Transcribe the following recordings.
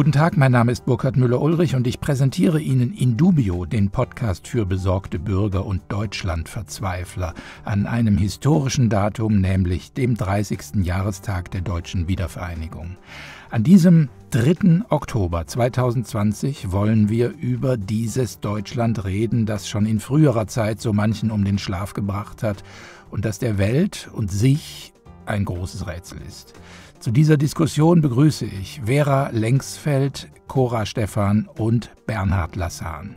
Guten Tag, mein Name ist Burkhard Müller-Ulrich und ich präsentiere Ihnen Indubio, den Podcast für besorgte Bürger und Deutschlandverzweifler, an einem historischen Datum, nämlich dem 30. Jahrestag der deutschen Wiedervereinigung. An diesem 3. Oktober 2020 wollen wir über dieses Deutschland reden, das schon in früherer Zeit so manchen um den Schlaf gebracht hat und das der Welt und sich ein großes Rätsel ist. Zu dieser Diskussion begrüße ich Vera Lengsfeld, Cora Stephan und Bernhard Lassan.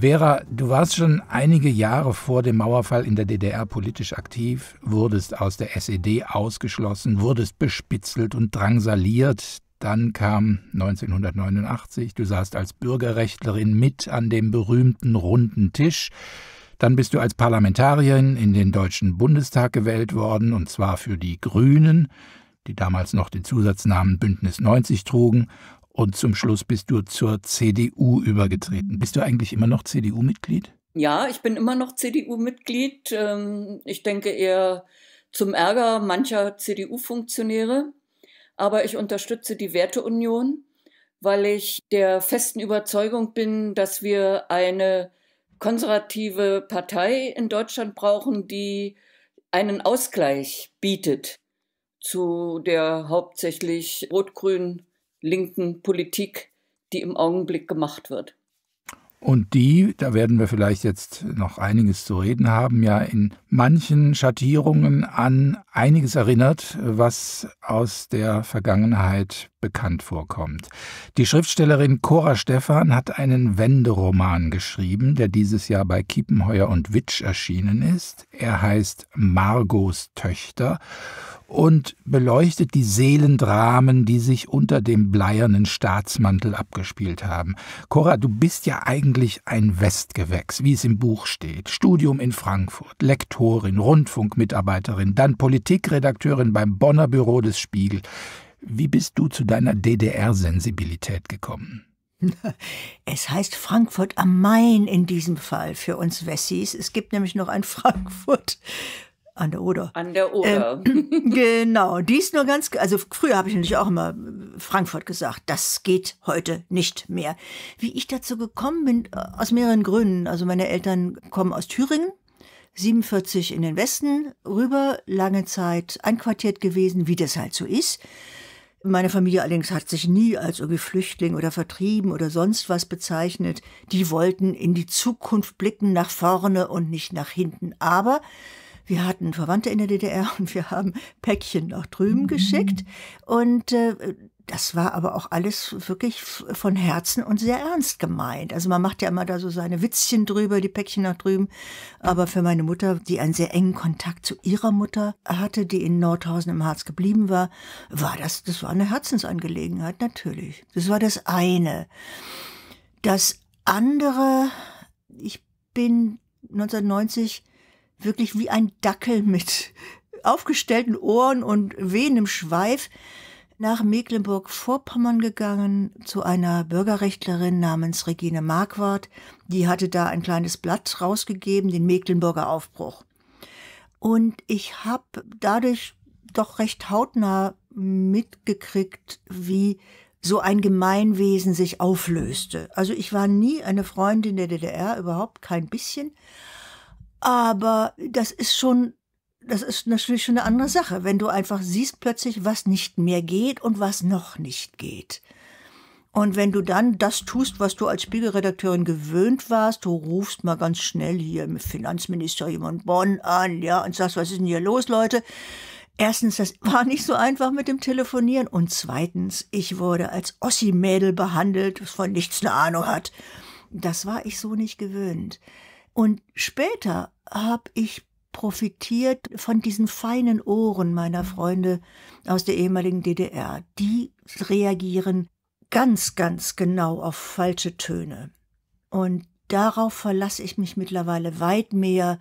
Vera, du warst schon einige Jahre vor dem Mauerfall in der DDR politisch aktiv, wurdest aus der SED ausgeschlossen, wurdest bespitzelt und drangsaliert. Dann kam 1989, du saßt als Bürgerrechtlerin mit an dem berühmten runden Tisch. Dann bist du als Parlamentarierin in den Deutschen Bundestag gewählt worden, und zwar für die Grünen die damals noch den Zusatznamen Bündnis 90 trugen, und zum Schluss bist du zur CDU übergetreten. Bist du eigentlich immer noch CDU-Mitglied? Ja, ich bin immer noch CDU-Mitglied. Ähm, ich denke eher zum Ärger mancher CDU-Funktionäre. Aber ich unterstütze die Werteunion, weil ich der festen Überzeugung bin, dass wir eine konservative Partei in Deutschland brauchen, die einen Ausgleich bietet zu der hauptsächlich rot-grün linken Politik, die im Augenblick gemacht wird. Und die, da werden wir vielleicht jetzt noch einiges zu reden haben, ja in manchen Schattierungen an einiges erinnert, was aus der Vergangenheit bekannt vorkommt. Die Schriftstellerin Cora Stephan hat einen Wenderoman geschrieben, der dieses Jahr bei Kiepenheuer und Witsch erschienen ist. Er heißt Margos Töchter und beleuchtet die Seelendramen, die sich unter dem bleiernen Staatsmantel abgespielt haben. Cora, du bist ja eigentlich ein Westgewächs, wie es im Buch steht. Studium in Frankfurt, Lektorin, Rundfunkmitarbeiterin, dann Politikredakteurin beim Bonner Büro des Spiegel. Wie bist du zu deiner DDR-Sensibilität gekommen? Es heißt Frankfurt am Main in diesem Fall für uns Wessis. Es gibt nämlich noch ein Frankfurt an der Oder. An der Oder. Ähm, genau, dies nur ganz, also früher habe ich natürlich auch immer Frankfurt gesagt, das geht heute nicht mehr. Wie ich dazu gekommen bin, äh, aus mehreren Gründen. Also meine Eltern kommen aus Thüringen, 47 in den Westen rüber, lange Zeit einquartiert gewesen, wie das halt so ist. Meine Familie allerdings hat sich nie als irgendwie Flüchtling oder vertrieben oder sonst was bezeichnet. Die wollten in die Zukunft blicken, nach vorne und nicht nach hinten. Aber wir hatten Verwandte in der DDR und wir haben Päckchen nach drüben mhm. geschickt. Und äh, das war aber auch alles wirklich von Herzen und sehr ernst gemeint. Also man macht ja immer da so seine Witzchen drüber, die Päckchen nach drüben. Aber für meine Mutter, die einen sehr engen Kontakt zu ihrer Mutter hatte, die in Nordhausen im Harz geblieben war, war das, das war eine Herzensangelegenheit, natürlich. Das war das eine. Das andere, ich bin 1990 wirklich wie ein Dackel mit aufgestellten Ohren und wehendem Schweif nach Mecklenburg-Vorpommern gegangen zu einer Bürgerrechtlerin namens Regine Marquardt. Die hatte da ein kleines Blatt rausgegeben, den Mecklenburger Aufbruch. Und ich habe dadurch doch recht hautnah mitgekriegt, wie so ein Gemeinwesen sich auflöste. Also ich war nie eine Freundin der DDR, überhaupt kein bisschen. Aber das ist schon, das ist natürlich schon eine andere Sache, wenn du einfach siehst plötzlich, was nicht mehr geht und was noch nicht geht. Und wenn du dann das tust, was du als Spiegelredakteurin gewöhnt warst, du rufst mal ganz schnell hier im Finanzministerium in Bonn an, ja, und sagst, was ist denn hier los, Leute? Erstens, das war nicht so einfach mit dem Telefonieren. Und zweitens, ich wurde als Ossi-Mädel behandelt, das von nichts eine Ahnung hat. Das war ich so nicht gewöhnt. Und später habe ich profitiert von diesen feinen Ohren meiner mhm. Freunde aus der ehemaligen DDR. Die reagieren ganz, ganz genau auf falsche Töne. Und darauf verlasse ich mich mittlerweile weit mehr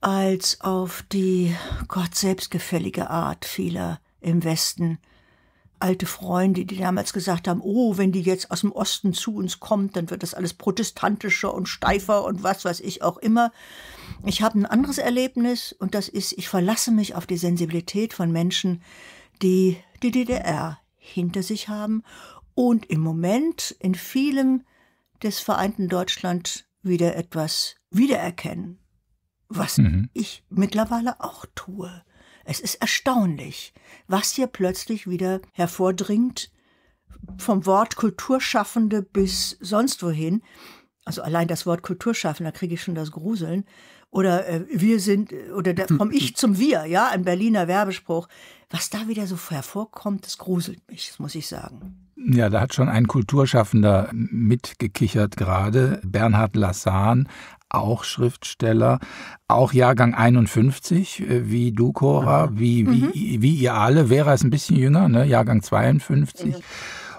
als auf die Gott selbstgefällige Art vieler im Westen, alte Freunde, die damals gesagt haben, oh, wenn die jetzt aus dem Osten zu uns kommt, dann wird das alles protestantischer und steifer und was weiß ich auch immer. Ich habe ein anderes Erlebnis und das ist, ich verlasse mich auf die Sensibilität von Menschen, die die DDR hinter sich haben und im Moment in vielem des vereinten Deutschland wieder etwas wiedererkennen, was mhm. ich mittlerweile auch tue. Es ist erstaunlich, was hier plötzlich wieder hervordringt, vom Wort Kulturschaffende bis sonst wohin. Also allein das Wort Kulturschaffende, da kriege ich schon das Gruseln. Oder äh, wir sind, äh, oder der, vom Ich zum Wir, ja, ein Berliner Werbespruch. Was da wieder so hervorkommt, das gruselt mich, das muss ich sagen. Ja, da hat schon ein Kulturschaffender mitgekichert gerade. Bernhard Lassan auch Schriftsteller, auch Jahrgang 51, äh, wie du, Cora, mhm. wie, wie, mhm. wie ihr alle. Vera ist ein bisschen jünger, ne? Jahrgang 52. Mhm.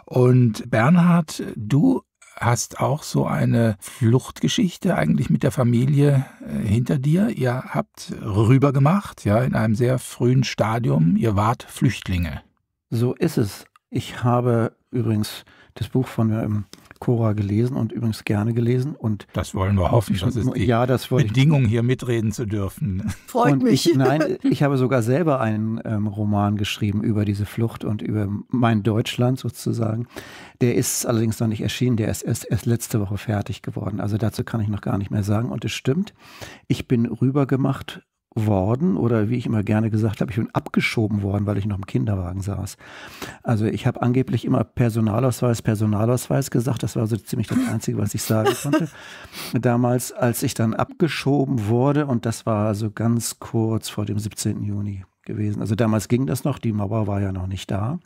Und Bernhard, du hast auch so eine Fluchtgeschichte eigentlich mit der Familie äh, hinter dir. Ihr habt rübergemacht, ja, in einem sehr frühen Stadium. Ihr wart Flüchtlinge. So ist es. Ich habe übrigens das Buch von ähm, Cora gelesen und übrigens gerne gelesen. Und das wollen wir hoffen, dass es die ja, das Bedingung hier mitreden zu dürfen. Freut und mich. Ich, nein, ich habe sogar selber einen ähm, Roman geschrieben über diese Flucht und über mein Deutschland sozusagen. Der ist allerdings noch nicht erschienen, der ist erst, erst letzte Woche fertig geworden. Also dazu kann ich noch gar nicht mehr sagen. Und es stimmt, ich bin rübergemacht worden oder wie ich immer gerne gesagt habe, ich bin abgeschoben worden, weil ich noch im Kinderwagen saß. Also ich habe angeblich immer Personalausweis, Personalausweis gesagt. Das war so ziemlich das Einzige, was ich sagen konnte. Damals, als ich dann abgeschoben wurde und das war also ganz kurz vor dem 17. Juni gewesen. Also damals ging das noch, die Mauer war ja noch nicht da.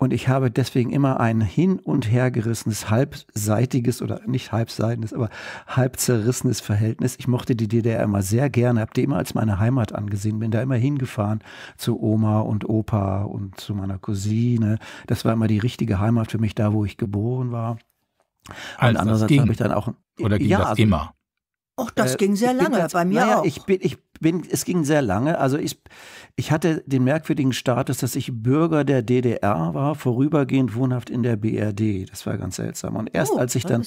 Und ich habe deswegen immer ein hin und hergerissenes, halbseitiges oder nicht halbseitiges, aber halb zerrissenes Verhältnis. Ich mochte die DDR immer sehr gerne, habe die immer als meine Heimat angesehen, bin da immer hingefahren zu Oma und Opa und zu meiner Cousine. Das war immer die richtige Heimat für mich, da wo ich geboren war. Als und andererseits habe ich dann auch. Oder ging ja, das also, immer? Och, das äh, ging sehr lange, ging bei mir naja, auch. Ich bin, ich bin, es ging sehr lange. Also ich, ich hatte den merkwürdigen Status, dass ich Bürger der DDR war, vorübergehend wohnhaft in der BRD. Das war ganz seltsam. Und erst oh, als ich dann.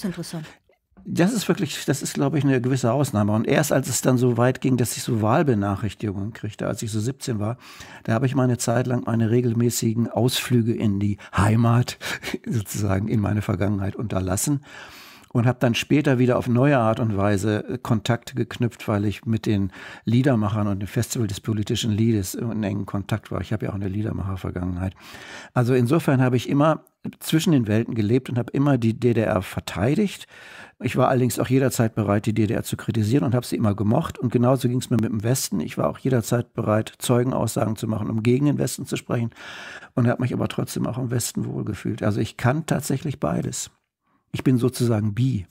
Das ist wirklich, das ist, glaube ich, eine gewisse Ausnahme. Und erst als es dann so weit ging, dass ich so Wahlbenachrichtigungen kriegte, als ich so 17 war, da habe ich meine Zeit lang meine regelmäßigen Ausflüge in die Heimat sozusagen in meine Vergangenheit unterlassen und habe dann später wieder auf neue Art und Weise äh, Kontakte geknüpft, weil ich mit den Liedermachern und dem Festival des politischen Liedes in engen Kontakt war. Ich habe ja auch eine Liedermacher-Vergangenheit. Also insofern habe ich immer zwischen den Welten gelebt und habe immer die DDR verteidigt. Ich war allerdings auch jederzeit bereit, die DDR zu kritisieren und habe sie immer gemocht. Und genauso ging es mir mit dem Westen. Ich war auch jederzeit bereit, Zeugenaussagen zu machen, um gegen den Westen zu sprechen und habe mich aber trotzdem auch im Westen wohlgefühlt. Also ich kann tatsächlich beides. Ich bin sozusagen bi.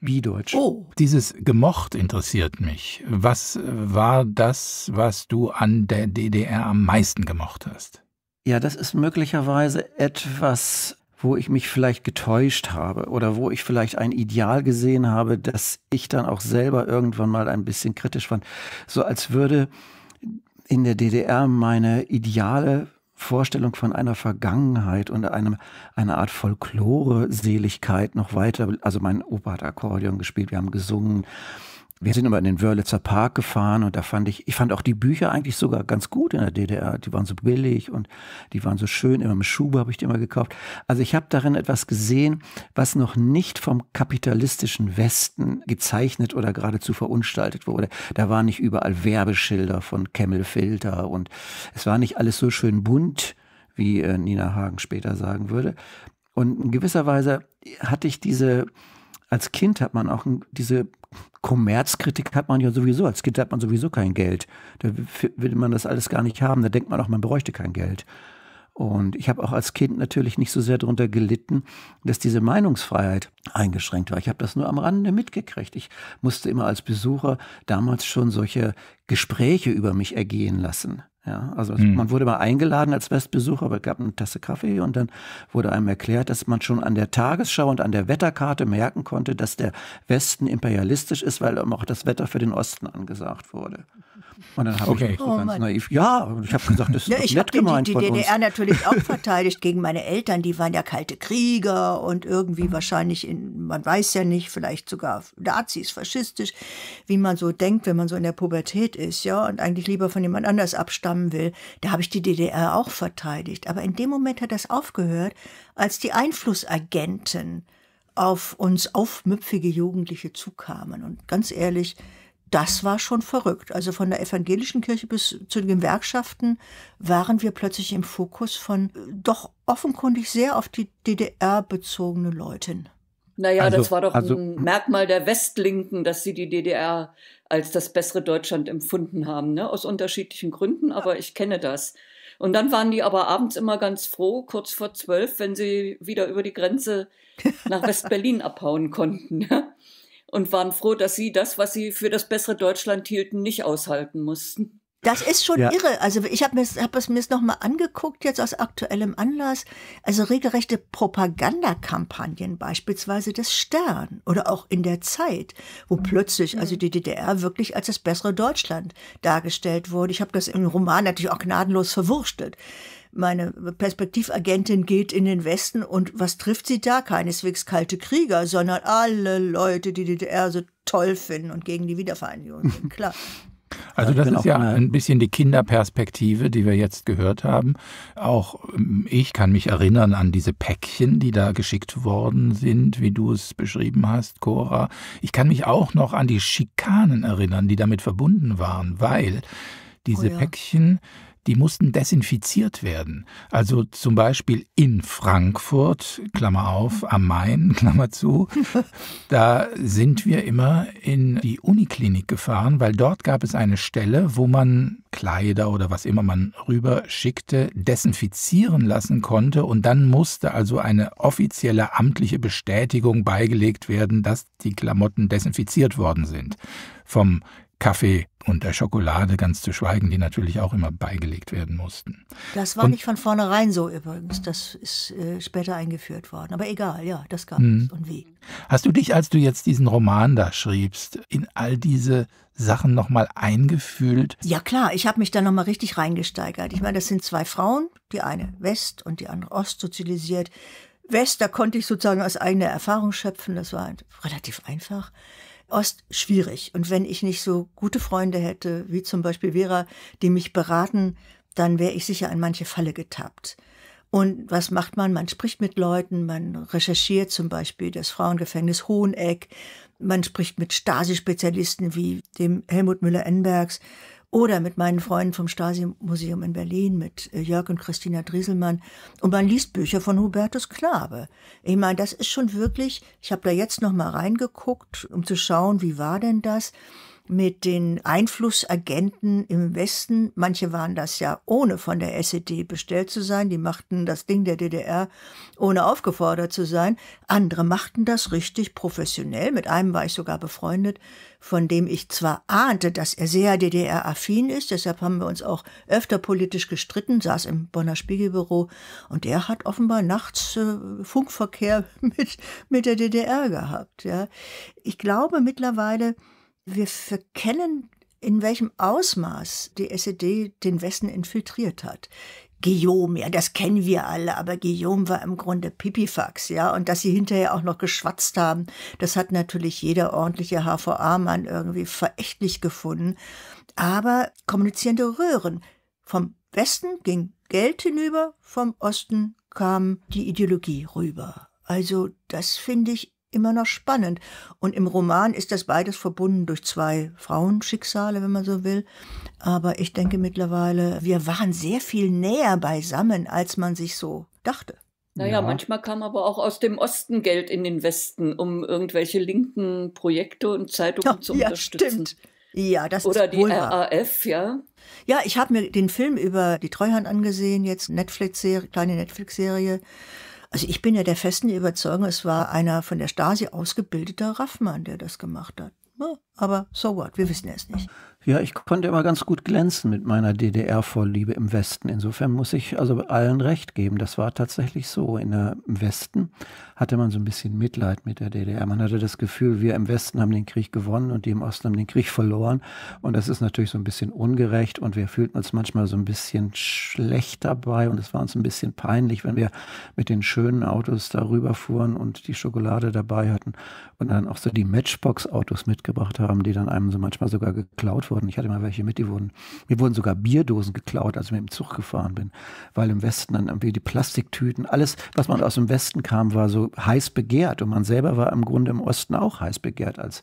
Bideutsch. Oh. Dieses Gemocht interessiert mich. Was war das, was du an der DDR am meisten gemocht hast? Ja, das ist möglicherweise etwas, wo ich mich vielleicht getäuscht habe oder wo ich vielleicht ein Ideal gesehen habe, das ich dann auch selber irgendwann mal ein bisschen kritisch fand. So als würde in der DDR meine Ideale Vorstellung von einer Vergangenheit und einem, einer Art Folklore-Seligkeit noch weiter. Also mein Opa hat Akkordeon gespielt, wir haben gesungen wir sind aber in den Wörlitzer Park gefahren und da fand ich, ich fand auch die Bücher eigentlich sogar ganz gut in der DDR. Die waren so billig und die waren so schön. Immer mit Schuber habe ich die immer gekauft. Also ich habe darin etwas gesehen, was noch nicht vom kapitalistischen Westen gezeichnet oder geradezu verunstaltet wurde. Da waren nicht überall Werbeschilder von Kemmelfilter und es war nicht alles so schön bunt, wie äh, Nina Hagen später sagen würde. Und in gewisser Weise hatte ich diese als Kind hat man auch diese Kommerzkritik hat man ja sowieso, als Kind hat man sowieso kein Geld. Da will man das alles gar nicht haben, da denkt man auch, man bräuchte kein Geld. Und ich habe auch als Kind natürlich nicht so sehr darunter gelitten, dass diese Meinungsfreiheit eingeschränkt war. Ich habe das nur am Rande mitgekriegt. Ich musste immer als Besucher damals schon solche Gespräche über mich ergehen lassen. Ja, also mhm. man wurde mal eingeladen als Westbesucher, aber gab eine Tasse Kaffee und dann wurde einem erklärt, dass man schon an der Tagesschau und an der Wetterkarte merken konnte, dass der Westen imperialistisch ist, weil eben auch das Wetter für den Osten angesagt wurde. Und dann habe okay. ich so oh, ganz naiv, ja, ich habe gesagt, das ist ja, ich nett gemeint die, die DDR uns. natürlich auch verteidigt gegen meine Eltern, die waren ja kalte Krieger und irgendwie mhm. wahrscheinlich, in, man weiß ja nicht, vielleicht sogar Nazis, faschistisch, wie man so denkt, wenn man so in der Pubertät ist, ja, und eigentlich lieber von jemand anders abstammen will. Da habe ich die DDR auch verteidigt. Aber in dem Moment hat das aufgehört, als die Einflussagenten auf uns aufmüpfige Jugendliche zukamen. Und ganz ehrlich, das war schon verrückt. Also von der evangelischen Kirche bis zu den Gewerkschaften waren wir plötzlich im Fokus von äh, doch offenkundig sehr auf die DDR bezogene Leuten. Naja, also, das war doch also, ein Merkmal der Westlinken, dass sie die DDR als das bessere Deutschland empfunden haben, ne? aus unterschiedlichen Gründen, aber ich kenne das. Und dann waren die aber abends immer ganz froh, kurz vor zwölf, wenn sie wieder über die Grenze nach West-Berlin abhauen konnten. Ne? und waren froh, dass sie das, was sie für das bessere Deutschland hielten, nicht aushalten mussten. Das ist schon ja. irre. Also ich habe mir hab es mir noch angeguckt jetzt aus aktuellem Anlass. Also regelrechte Propagandakampagnen beispielsweise des Stern oder auch in der Zeit, wo mhm. plötzlich also mhm. die DDR wirklich als das bessere Deutschland dargestellt wurde. Ich habe das im Roman natürlich auch gnadenlos verwurstelt meine Perspektivagentin geht in den Westen und was trifft sie da? Keineswegs kalte Krieger, sondern alle Leute, die die DDR so toll finden und gegen die Wiedervereinigung sind. Klar. Also das ist ja ein bisschen die Kinderperspektive, die wir jetzt gehört haben. Auch ähm, ich kann mich erinnern an diese Päckchen, die da geschickt worden sind, wie du es beschrieben hast, Cora. Ich kann mich auch noch an die Schikanen erinnern, die damit verbunden waren, weil oh diese oh ja. Päckchen die mussten desinfiziert werden. Also zum Beispiel in Frankfurt, Klammer auf, am Main, Klammer zu, da sind wir immer in die Uniklinik gefahren, weil dort gab es eine Stelle, wo man Kleider oder was immer man rüber schickte, desinfizieren lassen konnte und dann musste also eine offizielle amtliche Bestätigung beigelegt werden, dass die Klamotten desinfiziert worden sind. Vom Kaffee und der Schokolade ganz zu schweigen, die natürlich auch immer beigelegt werden mussten. Das war und, nicht von vornherein so übrigens, das ist äh, später eingeführt worden. Aber egal, ja, das gab es mhm. und wie. Hast du dich, als du jetzt diesen Roman da schriebst, in all diese Sachen nochmal eingefühlt? Ja klar, ich habe mich da nochmal richtig reingesteigert. Ich meine, das sind zwei Frauen, die eine West und die andere Ost sozialisiert. West, da konnte ich sozusagen aus eigener Erfahrung schöpfen, das war relativ einfach. Ost schwierig. Und wenn ich nicht so gute Freunde hätte, wie zum Beispiel Vera, die mich beraten, dann wäre ich sicher an manche Falle getappt. Und was macht man? Man spricht mit Leuten, man recherchiert zum Beispiel das Frauengefängnis Hoheneck, man spricht mit Stasi-Spezialisten wie dem Helmut Müller-Enbergs, oder mit meinen Freunden vom Stasi-Museum in Berlin, mit äh, Jörg und Christina Drieselmann. Und man liest Bücher von Hubertus Knabe. Ich meine, das ist schon wirklich, ich habe da jetzt noch mal reingeguckt, um zu schauen, wie war denn das mit den Einflussagenten im Westen. Manche waren das ja ohne von der SED bestellt zu sein. Die machten das Ding der DDR ohne aufgefordert zu sein. Andere machten das richtig professionell. Mit einem war ich sogar befreundet von dem ich zwar ahnte, dass er sehr DDR-affin ist, deshalb haben wir uns auch öfter politisch gestritten, saß im Bonner Spiegelbüro und der hat offenbar nachts äh, Funkverkehr mit, mit der DDR gehabt. Ja. Ich glaube mittlerweile, wir verkennen in welchem Ausmaß die SED den Westen infiltriert hat. Guillaume, ja, das kennen wir alle, aber Guillaume war im Grunde Pipifax, ja, und dass sie hinterher auch noch geschwatzt haben, das hat natürlich jeder ordentliche HVA-Mann irgendwie verächtlich gefunden. Aber kommunizierende Röhren. Vom Westen ging Geld hinüber, vom Osten kam die Ideologie rüber. Also das finde ich immer noch spannend. Und im Roman ist das beides verbunden durch zwei Frauenschicksale, wenn man so will. Aber ich denke mittlerweile, wir waren sehr viel näher beisammen, als man sich so dachte. Naja, ja. manchmal kam aber auch aus dem Osten Geld in den Westen, um irgendwelche linken Projekte und Zeitungen ja, zu unterstützen. Ja, stimmt. Ja, das Oder ist die RAF, ja. Ja, ich habe mir den Film über die Treuhand angesehen, jetzt Netflix-Serie, kleine Netflix-Serie. Also ich bin ja der festen Überzeugung, es war einer von der Stasi ausgebildeter Raffmann, der das gemacht hat. Ne? Aber so what, wir wissen es nicht. Ja, ich konnte immer ganz gut glänzen mit meiner DDR-Vorliebe im Westen. Insofern muss ich also allen recht geben. Das war tatsächlich so in der, im Westen hatte man so ein bisschen Mitleid mit der DDR. Man hatte das Gefühl, wir im Westen haben den Krieg gewonnen und die im Osten haben den Krieg verloren. Und das ist natürlich so ein bisschen ungerecht und wir fühlten uns manchmal so ein bisschen schlecht dabei und es war uns ein bisschen peinlich, wenn wir mit den schönen Autos darüber fuhren und die Schokolade dabei hatten und dann auch so die Matchbox-Autos mitgebracht haben, die dann einem so manchmal sogar geklaut wurden. Ich hatte mal welche mit, die wurden, mir wurden sogar Bierdosen geklaut, als ich mit dem Zug gefahren bin, weil im Westen dann irgendwie die Plastiktüten, alles, was man aus dem Westen kam, war so heiß begehrt. Und man selber war im Grunde im Osten auch heiß begehrt als,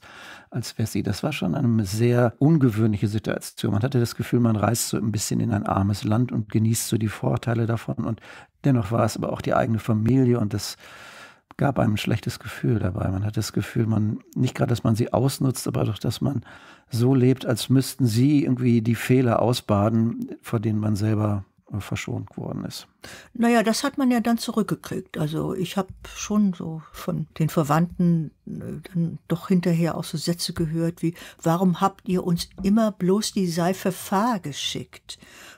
als Wessi. Das war schon eine sehr ungewöhnliche Situation. Man hatte das Gefühl, man reist so ein bisschen in ein armes Land und genießt so die Vorteile davon. Und dennoch war es aber auch die eigene Familie und das gab einem ein schlechtes Gefühl dabei. Man hat das Gefühl, man, nicht gerade, dass man sie ausnutzt, aber doch, dass man so lebt, als müssten sie irgendwie die Fehler ausbaden, vor denen man selber äh, verschont worden ist. Naja, das hat man ja dann zurückgekriegt. Also ich habe schon so von den Verwandten äh, dann doch hinterher auch so Sätze gehört wie, warum habt ihr uns immer bloß die Seife Fahr geschickt?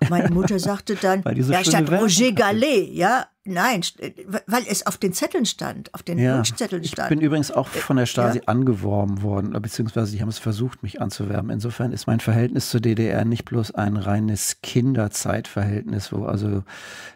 Meine Mutter sagte dann, ja, statt Roger Gallet, ja, Nein, äh, weil es auf den Zetteln stand, auf den ja. Wunschzetteln stand. Ich bin übrigens auch äh, von der Stasi ja. angeworben worden, äh, beziehungsweise sie haben es versucht, mich anzuwerben. Insofern ist mein Verhältnis zur DDR nicht bloß ein reines Kinderzeitverhältnis, wo also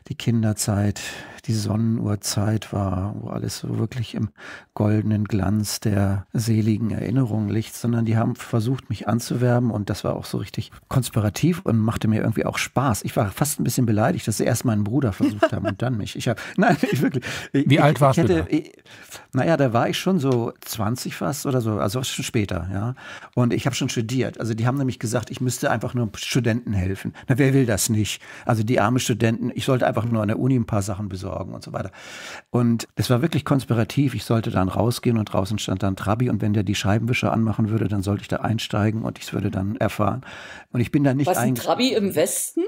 die Kinderzeit, die Sonnenuhrzeit war, wo alles so wirklich im goldenen Glanz der seligen Erinnerung liegt, sondern die haben versucht, mich anzuwerben und das war auch so richtig konspirativ und machte mir irgendwie auch Spaß. Ich war fast ein bisschen beleidigt, dass sie erst meinen Bruder versucht haben und dann mich. Ich habe, nein, ich wirklich. Ich, Wie ich, alt warst ich hätte, du? Da? naja, da war ich schon so 20 fast oder so, also schon später, ja. Und ich habe schon studiert. Also die haben nämlich gesagt, ich müsste einfach nur Studenten helfen. Na, wer will das nicht? Also die armen Studenten, ich sollte einfach nur an der Uni ein paar Sachen besorgen sorgen und so weiter. Und es war wirklich konspirativ. Ich sollte dann rausgehen und draußen stand dann Trabi und wenn der die Scheibenwischer anmachen würde, dann sollte ich da einsteigen und ich würde dann erfahren. Und ich bin da nicht Was ein Trabi im Westen?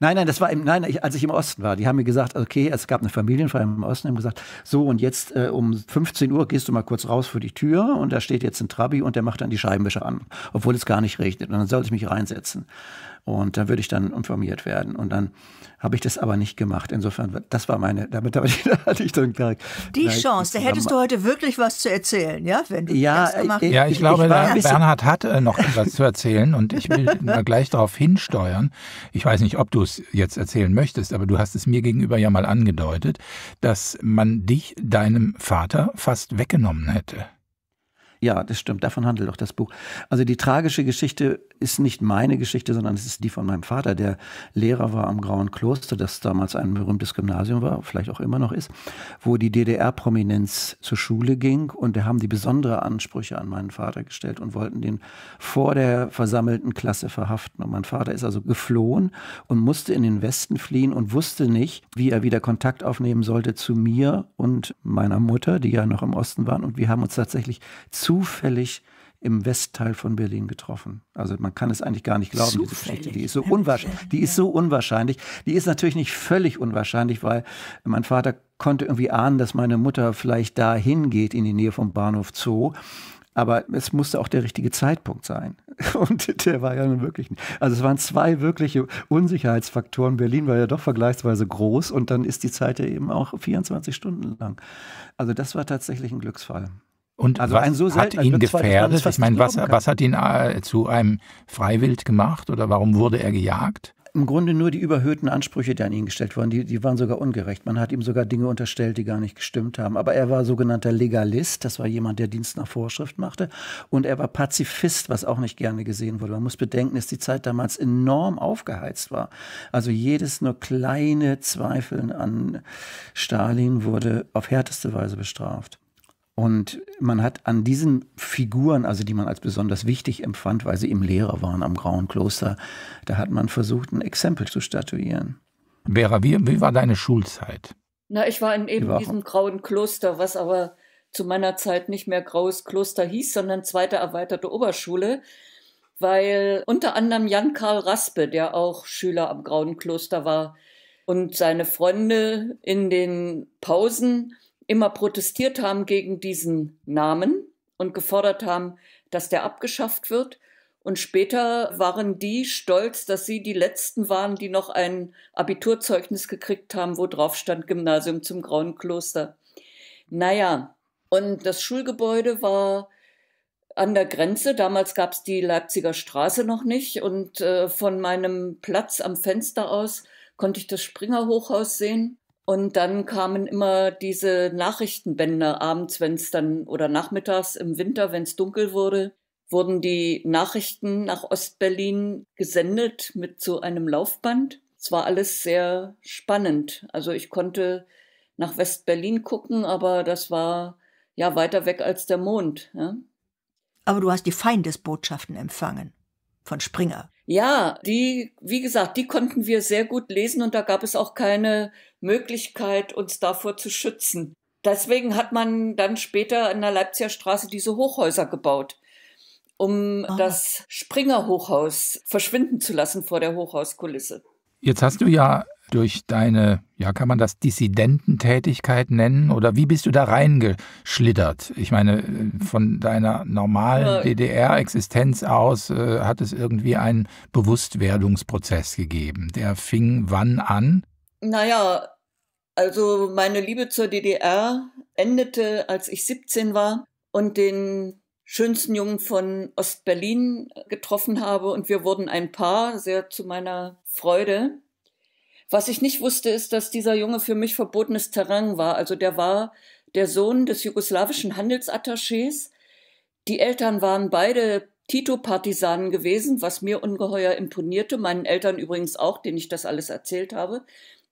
Nein, nein, das war im, nein, als ich im Osten war. Die haben mir gesagt, okay, es gab eine Familienfeier im Osten, haben gesagt, so und jetzt äh, um 15 Uhr gehst du mal kurz raus für die Tür und da steht jetzt ein Trabi und der macht dann die Scheibenwischer an, obwohl es gar nicht regnet. Und dann sollte ich mich reinsetzen. Und da würde ich dann informiert werden. Und dann habe ich das aber nicht gemacht. Insofern, das war meine, damit, habe ich, da hatte ich dann gleich. Die gleich Chance, da hättest du heute wirklich was zu erzählen, ja? Wenn du ja, das gemacht äh, Ja, ich, ich glaube, ich Bernhard, Bernhard hat äh, noch was zu erzählen und ich will da gleich darauf hinsteuern. Ich weiß nicht, ob du es jetzt erzählen möchtest, aber du hast es mir gegenüber ja mal angedeutet, dass man dich deinem Vater fast weggenommen hätte. Ja, das stimmt. Davon handelt auch das Buch. Also die tragische Geschichte ist nicht meine Geschichte, sondern es ist die von meinem Vater, der Lehrer war am Grauen Kloster, das damals ein berühmtes Gymnasium war, vielleicht auch immer noch ist, wo die DDR-Prominenz zur Schule ging. Und da haben die besondere Ansprüche an meinen Vater gestellt und wollten den vor der versammelten Klasse verhaften. Und mein Vater ist also geflohen und musste in den Westen fliehen und wusste nicht, wie er wieder Kontakt aufnehmen sollte zu mir und meiner Mutter, die ja noch im Osten waren. Und wir haben uns tatsächlich zu zufällig im Westteil von Berlin getroffen. Also man kann es eigentlich gar nicht glauben, Zufällig. diese Geschichte. Die ist, so unwahrscheinlich, die ist so unwahrscheinlich. Die ist natürlich nicht völlig unwahrscheinlich, weil mein Vater konnte irgendwie ahnen, dass meine Mutter vielleicht dahin geht in die Nähe vom Bahnhof Zoo. Aber es musste auch der richtige Zeitpunkt sein. Und der war ja nun wirklich nicht. Also es waren zwei wirkliche Unsicherheitsfaktoren. Berlin war ja doch vergleichsweise groß und dann ist die Zeit ja eben auch 24 Stunden lang. Also das war tatsächlich ein Glücksfall. Und also was so hat ihn gefährdet? Ich meine, was, was, hat ihn äh, zu einem Freiwild gemacht oder warum wurde er gejagt? Im Grunde nur die überhöhten Ansprüche, die an ihn gestellt wurden, die, die waren sogar ungerecht. Man hat ihm sogar Dinge unterstellt, die gar nicht gestimmt haben. Aber er war sogenannter Legalist, das war jemand, der Dienst nach Vorschrift machte. Und er war Pazifist, was auch nicht gerne gesehen wurde. Man muss bedenken, dass die Zeit damals enorm aufgeheizt war. Also jedes nur kleine Zweifeln an Stalin wurde auf härteste Weise bestraft. Und man hat an diesen Figuren, also die man als besonders wichtig empfand, weil sie eben Lehrer waren am Grauen Kloster, da hat man versucht, ein Exempel zu statuieren. Vera, wie, wie war deine Schulzeit? Na, ich war in eben war diesem Grauen Kloster, was aber zu meiner Zeit nicht mehr Graues Kloster hieß, sondern zweite erweiterte Oberschule, weil unter anderem Jan Karl Raspe, der auch Schüler am Grauen Kloster war, und seine Freunde in den Pausen immer protestiert haben gegen diesen Namen und gefordert haben, dass der abgeschafft wird. Und später waren die stolz, dass sie die Letzten waren, die noch ein Abiturzeugnis gekriegt haben, wo drauf stand Gymnasium zum Grauen Kloster. Naja, und das Schulgebäude war an der Grenze. Damals gab es die Leipziger Straße noch nicht. Und äh, von meinem Platz am Fenster aus konnte ich das Springerhochhaus sehen und dann kamen immer diese Nachrichtenbänder abends, wenn es dann oder nachmittags im Winter, wenn es dunkel wurde, wurden die Nachrichten nach Ostberlin gesendet mit so einem Laufband. Es war alles sehr spannend. Also ich konnte nach Westberlin gucken, aber das war ja weiter weg als der Mond. Ja? Aber du hast die Feindesbotschaften empfangen von Springer. Ja, die, wie gesagt, die konnten wir sehr gut lesen und da gab es auch keine Möglichkeit, uns davor zu schützen. Deswegen hat man dann später in der Leipziger Straße diese Hochhäuser gebaut, um ah. das Springer Hochhaus verschwinden zu lassen vor der Hochhauskulisse. Jetzt hast du ja durch deine, ja, kann man das Dissidententätigkeit nennen? Oder wie bist du da reingeschlittert? Ich meine, äh, von deiner normalen DDR-Existenz aus äh, hat es irgendwie einen Bewusstwerdungsprozess gegeben. Der fing wann an? Naja, also meine Liebe zur DDR endete, als ich 17 war und den schönsten Jungen von Ostberlin getroffen habe und wir wurden ein Paar, sehr zu meiner Freude. Was ich nicht wusste, ist, dass dieser Junge für mich verbotenes Terrain war. Also der war der Sohn des jugoslawischen Handelsattachés. Die Eltern waren beide Tito-Partisanen gewesen, was mir ungeheuer imponierte, meinen Eltern übrigens auch, denen ich das alles erzählt habe.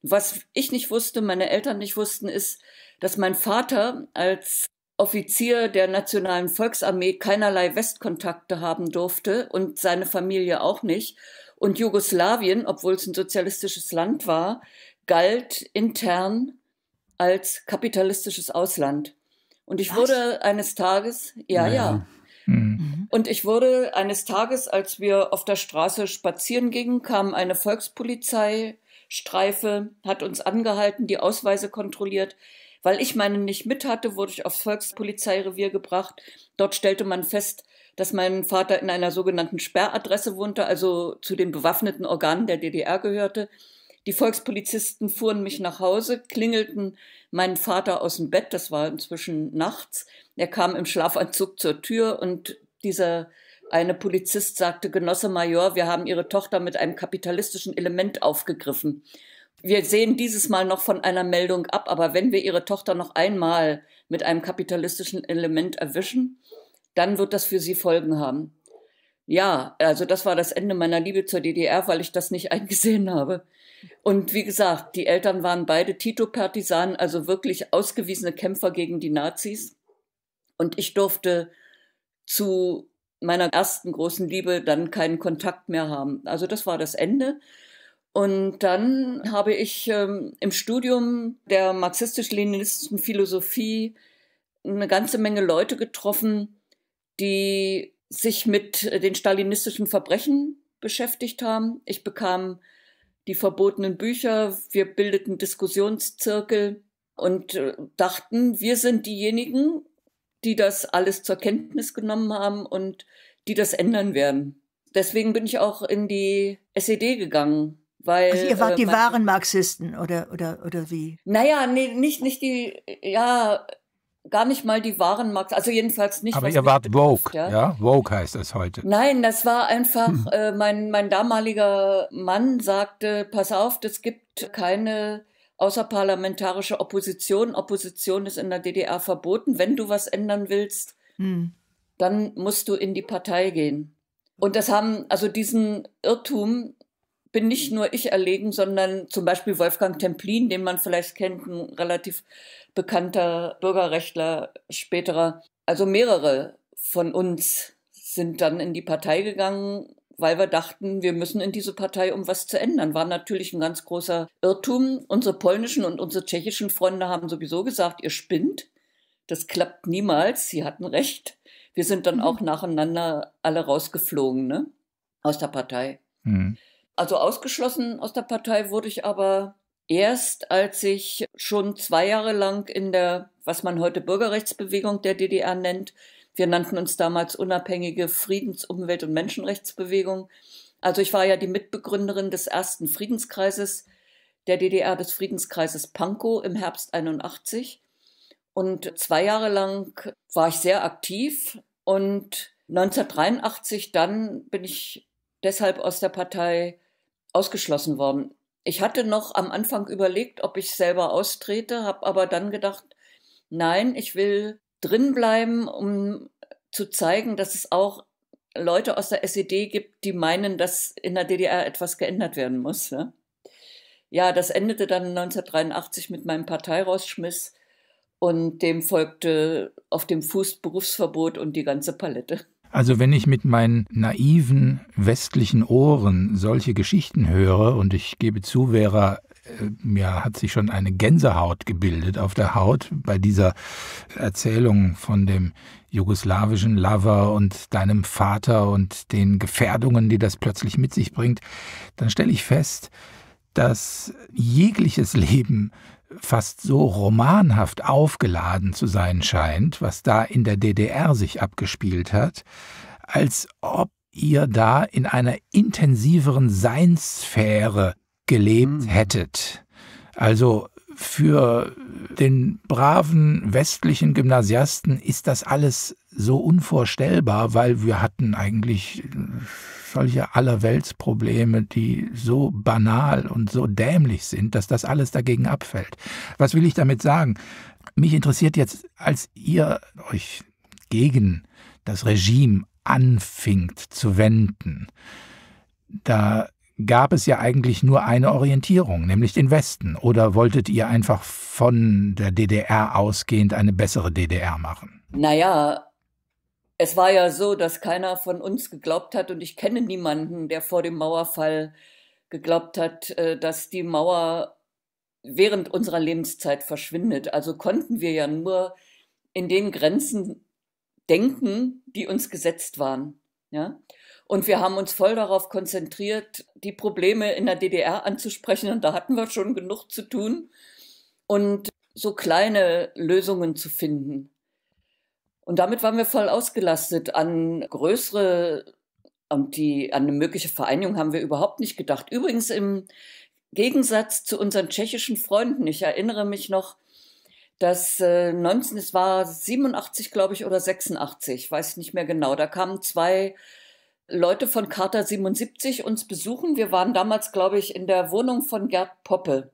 Was ich nicht wusste, meine Eltern nicht wussten, ist, dass mein Vater als Offizier der Nationalen Volksarmee keinerlei Westkontakte haben durfte und seine Familie auch nicht und Jugoslawien, obwohl es ein sozialistisches Land war, galt intern als kapitalistisches Ausland. Und ich Was? wurde eines Tages, ja, ja. ja. Mhm. mhm. Und ich wurde eines Tages, als wir auf der Straße spazieren gingen, kam eine Volkspolizeistreife, hat uns angehalten, die Ausweise kontrolliert. Weil ich meine nicht mit hatte, wurde ich aufs Volkspolizeirevier gebracht. Dort stellte man fest, dass mein Vater in einer sogenannten Sperradresse wohnte, also zu den bewaffneten Organen der DDR gehörte. Die Volkspolizisten fuhren mich nach Hause, klingelten meinen Vater aus dem Bett, das war inzwischen nachts. Er kam im Schlafanzug zur Tür und dieser eine Polizist sagte, Genosse Major, wir haben Ihre Tochter mit einem kapitalistischen Element aufgegriffen. Wir sehen dieses Mal noch von einer Meldung ab, aber wenn wir Ihre Tochter noch einmal mit einem kapitalistischen Element erwischen, dann wird das für sie Folgen haben. Ja, also das war das Ende meiner Liebe zur DDR, weil ich das nicht eingesehen habe. Und wie gesagt, die Eltern waren beide Tito-Partisanen, also wirklich ausgewiesene Kämpfer gegen die Nazis. Und ich durfte zu meiner ersten großen Liebe dann keinen Kontakt mehr haben. Also das war das Ende. Und dann habe ich ähm, im Studium der marxistisch-leninistischen Philosophie eine ganze Menge Leute getroffen, die sich mit äh, den stalinistischen Verbrechen beschäftigt haben. Ich bekam die verbotenen Bücher, wir bildeten Diskussionszirkel und äh, dachten, wir sind diejenigen, die das alles zur Kenntnis genommen haben und die das ändern werden. Deswegen bin ich auch in die SED gegangen. Weil, also ihr wart äh, die wahren Marxisten oder, oder, oder wie? Naja, nee, nicht, nicht die, ja, gar nicht mal die wahren Marx, also jedenfalls nicht. Aber ihr wart betrifft, Vogue, ja? ja? Vogue heißt es heute. Nein, das war einfach, hm. äh, mein, mein damaliger Mann sagte, pass auf, es gibt keine außerparlamentarische Opposition. Opposition ist in der DDR verboten. Wenn du was ändern willst, hm. dann musst du in die Partei gehen. Und das haben, also diesen Irrtum bin nicht nur ich erlegen, sondern zum Beispiel Wolfgang Templin, den man vielleicht kennt, ein relativ bekannter Bürgerrechtler späterer. Also mehrere von uns sind dann in die Partei gegangen, weil wir dachten, wir müssen in diese Partei, um was zu ändern. War natürlich ein ganz großer Irrtum. Unsere polnischen und unsere tschechischen Freunde haben sowieso gesagt, ihr spinnt. Das klappt niemals. Sie hatten recht. Wir sind dann mhm. auch nacheinander alle rausgeflogen, ne? Aus der Partei. Mhm. Also ausgeschlossen aus der Partei wurde ich aber erst, als ich schon zwei Jahre lang in der, was man heute Bürgerrechtsbewegung der DDR nennt, wir nannten uns damals unabhängige Friedens-, Umwelt- und Menschenrechtsbewegung. Also ich war ja die Mitbegründerin des ersten Friedenskreises der DDR, des Friedenskreises Pankow im Herbst 81. Und zwei Jahre lang war ich sehr aktiv und 1983 dann bin ich deshalb aus der Partei ausgeschlossen worden. Ich hatte noch am Anfang überlegt, ob ich selber austrete, habe aber dann gedacht, nein, ich will drin bleiben, um zu zeigen, dass es auch Leute aus der SED gibt, die meinen, dass in der DDR etwas geändert werden muss. Ne? Ja, das endete dann 1983 mit meinem Parteirausschmiss und dem folgte auf dem Fuß Berufsverbot und die ganze Palette. Also wenn ich mit meinen naiven westlichen Ohren solche Geschichten höre, und ich gebe zu, Vera, äh, ja, hat sich schon eine Gänsehaut gebildet auf der Haut bei dieser Erzählung von dem jugoslawischen Lover und deinem Vater und den Gefährdungen, die das plötzlich mit sich bringt, dann stelle ich fest, dass jegliches Leben fast so romanhaft aufgeladen zu sein scheint, was da in der DDR sich abgespielt hat, als ob ihr da in einer intensiveren Seinssphäre gelebt hm. hättet. Also für den braven westlichen Gymnasiasten ist das alles so unvorstellbar, weil wir hatten eigentlich solche Allerweltsprobleme, die so banal und so dämlich sind, dass das alles dagegen abfällt. Was will ich damit sagen? Mich interessiert jetzt, als ihr euch gegen das Regime anfingt zu wenden, da gab es ja eigentlich nur eine Orientierung, nämlich den Westen. Oder wolltet ihr einfach von der DDR ausgehend eine bessere DDR machen? Naja, es war ja so, dass keiner von uns geglaubt hat und ich kenne niemanden, der vor dem Mauerfall geglaubt hat, äh, dass die Mauer während unserer Lebenszeit verschwindet. Also konnten wir ja nur in den Grenzen denken, die uns gesetzt waren. Ja? Und wir haben uns voll darauf konzentriert, die Probleme in der DDR anzusprechen. Und da hatten wir schon genug zu tun. Und so kleine Lösungen zu finden. Und damit waren wir voll ausgelastet. An größere, an, die, an eine mögliche Vereinigung haben wir überhaupt nicht gedacht. Übrigens im Gegensatz zu unseren tschechischen Freunden. Ich erinnere mich noch, dass äh, 19, es war 87, glaube ich, oder 86, weiß nicht mehr genau. Da kamen zwei Leute von Charta 77 uns besuchen. Wir waren damals, glaube ich, in der Wohnung von Gerd Poppe.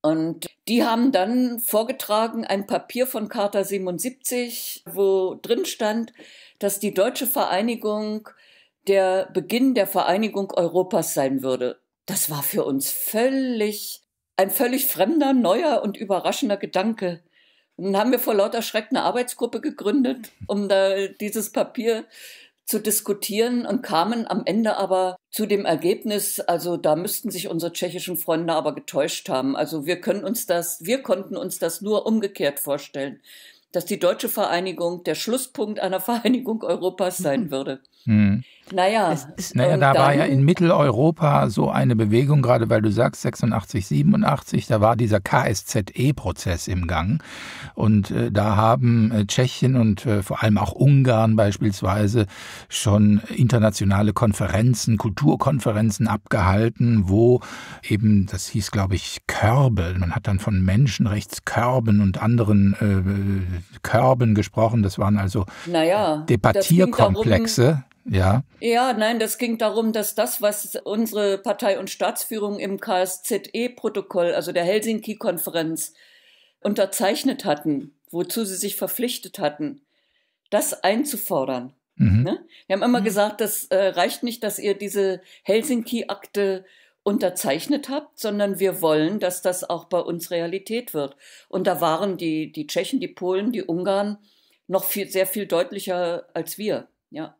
Und die haben dann vorgetragen ein Papier von Charta 77, wo drin stand, dass die deutsche Vereinigung der Beginn der Vereinigung Europas sein würde. Das war für uns völlig ein völlig fremder, neuer und überraschender Gedanke. Und dann haben wir vor lauter Schreck eine Arbeitsgruppe gegründet, um da dieses Papier zu diskutieren und kamen am Ende aber zu dem Ergebnis, also da müssten sich unsere tschechischen Freunde aber getäuscht haben. Also wir können uns das, wir konnten uns das nur umgekehrt vorstellen, dass die deutsche Vereinigung der Schlusspunkt einer Vereinigung Europas sein würde. Hm. Naja, es, naja da war ja in Mitteleuropa so eine Bewegung, gerade weil du sagst, 86, 87, da war dieser KSZE-Prozess im Gang. Und äh, da haben äh, Tschechien und äh, vor allem auch Ungarn beispielsweise schon internationale Konferenzen, Kulturkonferenzen abgehalten, wo eben, das hieß glaube ich Körbe, man hat dann von Menschenrechtskörben und anderen äh, Körben gesprochen, das waren also naja, äh, Debattierkomplexe ja. Ja, nein, das ging darum, dass das, was unsere Partei und Staatsführung im KSZE-Protokoll, also der Helsinki-Konferenz, unterzeichnet hatten, wozu sie sich verpflichtet hatten, das einzufordern. Mhm. Ne? Wir haben immer mhm. gesagt, das äh, reicht nicht, dass ihr diese Helsinki-Akte unterzeichnet habt, sondern wir wollen, dass das auch bei uns Realität wird. Und da waren die, die Tschechen, die Polen, die Ungarn noch viel, sehr viel deutlicher als wir. Ja.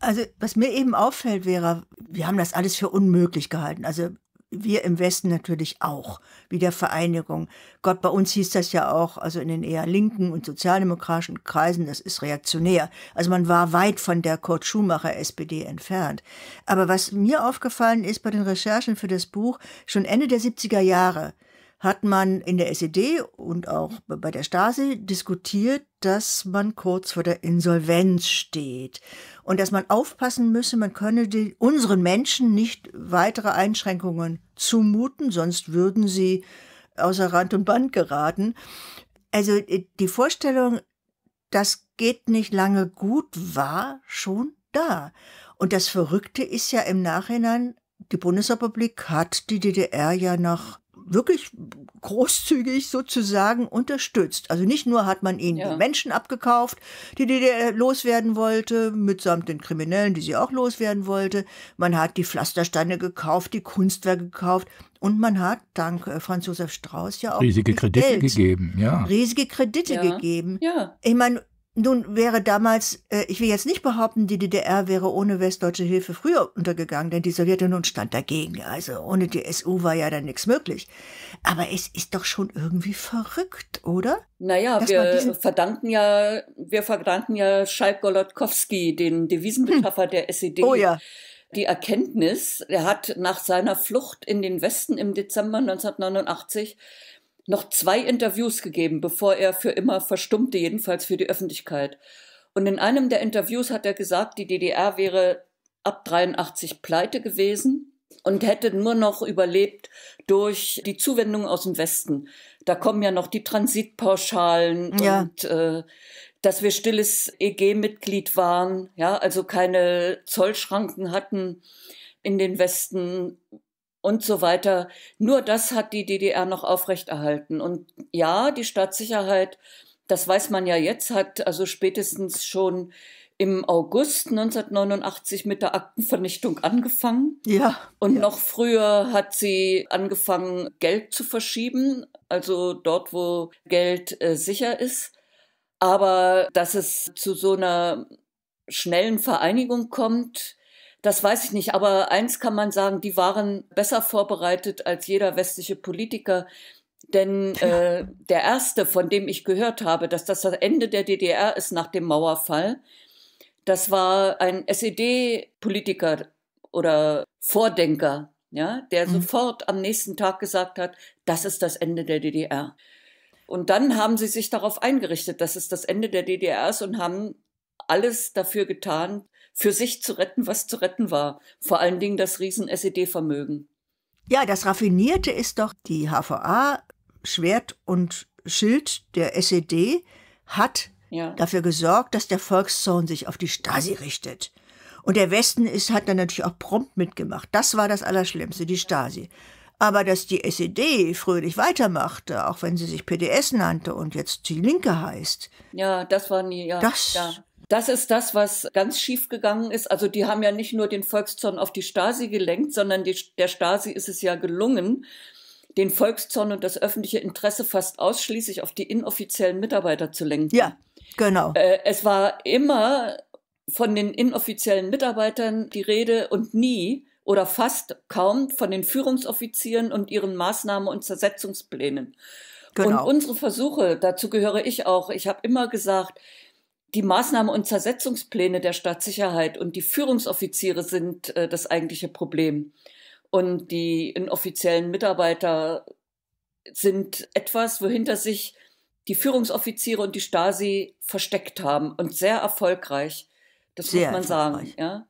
Also was mir eben auffällt, wäre, wir haben das alles für unmöglich gehalten. Also wir im Westen natürlich auch, wie der Vereinigung. Gott, bei uns hieß das ja auch, also in den eher linken und sozialdemokratischen Kreisen, das ist reaktionär. Also man war weit von der Kurt Schumacher SPD entfernt. Aber was mir aufgefallen ist bei den Recherchen für das Buch, schon Ende der 70er Jahre, hat man in der SED und auch bei der Stasi diskutiert, dass man kurz vor der Insolvenz steht und dass man aufpassen müsse, man könne den, unseren Menschen nicht weitere Einschränkungen zumuten, sonst würden sie außer Rand und Band geraten. Also äh, die Vorstellung, das geht nicht lange gut, war schon da. Und das Verrückte ist ja im Nachhinein, die Bundesrepublik hat die DDR ja nach wirklich großzügig sozusagen unterstützt. Also nicht nur hat man ihnen ja. die Menschen abgekauft, die DDR loswerden wollte, mitsamt den Kriminellen, die sie auch loswerden wollte. Man hat die Pflastersteine gekauft, die Kunstwerke gekauft und man hat dank äh, Franz Josef Strauß ja auch riesige Kredite Geld, gegeben, ja. Riesige Kredite ja. gegeben. Ja. Ich meine, nun wäre damals, äh, ich will jetzt nicht behaupten, die DDR wäre ohne westdeutsche Hilfe früher untergegangen, denn die Sowjetunion stand dagegen. Also ohne die SU war ja dann nichts möglich. Aber es ist doch schon irgendwie verrückt, oder? Naja, Dass wir verdanken ja, wir verdanken ja Schalk-Golodkowski, den Devisenbetraffer hm. der SED. Oh ja die Erkenntnis, er hat nach seiner Flucht in den Westen im Dezember 1989 noch zwei Interviews gegeben, bevor er für immer verstummte, jedenfalls für die Öffentlichkeit. Und in einem der Interviews hat er gesagt, die DDR wäre ab 83 pleite gewesen und hätte nur noch überlebt durch die Zuwendung aus dem Westen. Da kommen ja noch die Transitpauschalen ja. und äh, dass wir stilles EG-Mitglied waren, ja, also keine Zollschranken hatten in den Westen, und so weiter. Nur das hat die DDR noch aufrechterhalten. Und ja, die Staatssicherheit, das weiß man ja jetzt, hat also spätestens schon im August 1989 mit der Aktenvernichtung angefangen. Ja. Und ja. noch früher hat sie angefangen, Geld zu verschieben, also dort, wo Geld äh, sicher ist. Aber dass es zu so einer schnellen Vereinigung kommt, das weiß ich nicht, aber eins kann man sagen, die waren besser vorbereitet als jeder westliche Politiker. Denn äh, der erste, von dem ich gehört habe, dass das das Ende der DDR ist nach dem Mauerfall, das war ein SED-Politiker oder Vordenker, ja, der mhm. sofort am nächsten Tag gesagt hat, das ist das Ende der DDR. Und dann haben sie sich darauf eingerichtet, dass es das Ende der DDR ist und haben alles dafür getan, für sich zu retten, was zu retten war. Vor allen Dingen das riesen SED-Vermögen. Ja, das Raffinierte ist doch, die HVA, Schwert und Schild der SED, hat ja. dafür gesorgt, dass der Volkszorn sich auf die Stasi richtet. Und der Westen ist, hat dann natürlich auch prompt mitgemacht. Das war das Allerschlimmste, die Stasi. Aber dass die SED fröhlich weitermachte, auch wenn sie sich PDS nannte und jetzt die Linke heißt. Ja, das war nie, ja. Das, ja. Das ist das, was ganz schief gegangen ist. Also die haben ja nicht nur den Volkszorn auf die Stasi gelenkt, sondern die, der Stasi ist es ja gelungen, den Volkszorn und das öffentliche Interesse fast ausschließlich auf die inoffiziellen Mitarbeiter zu lenken. Ja, genau. Äh, es war immer von den inoffiziellen Mitarbeitern die Rede und nie oder fast kaum von den Führungsoffizieren und ihren Maßnahmen und Zersetzungsplänen. Genau. Und unsere Versuche, dazu gehöre ich auch, ich habe immer gesagt, die Maßnahmen und Zersetzungspläne der Staatssicherheit und die Führungsoffiziere sind äh, das eigentliche Problem. Und die inoffiziellen Mitarbeiter sind etwas, wohinter sich die Führungsoffiziere und die Stasi versteckt haben und sehr erfolgreich. Das sehr muss man sagen. Ja?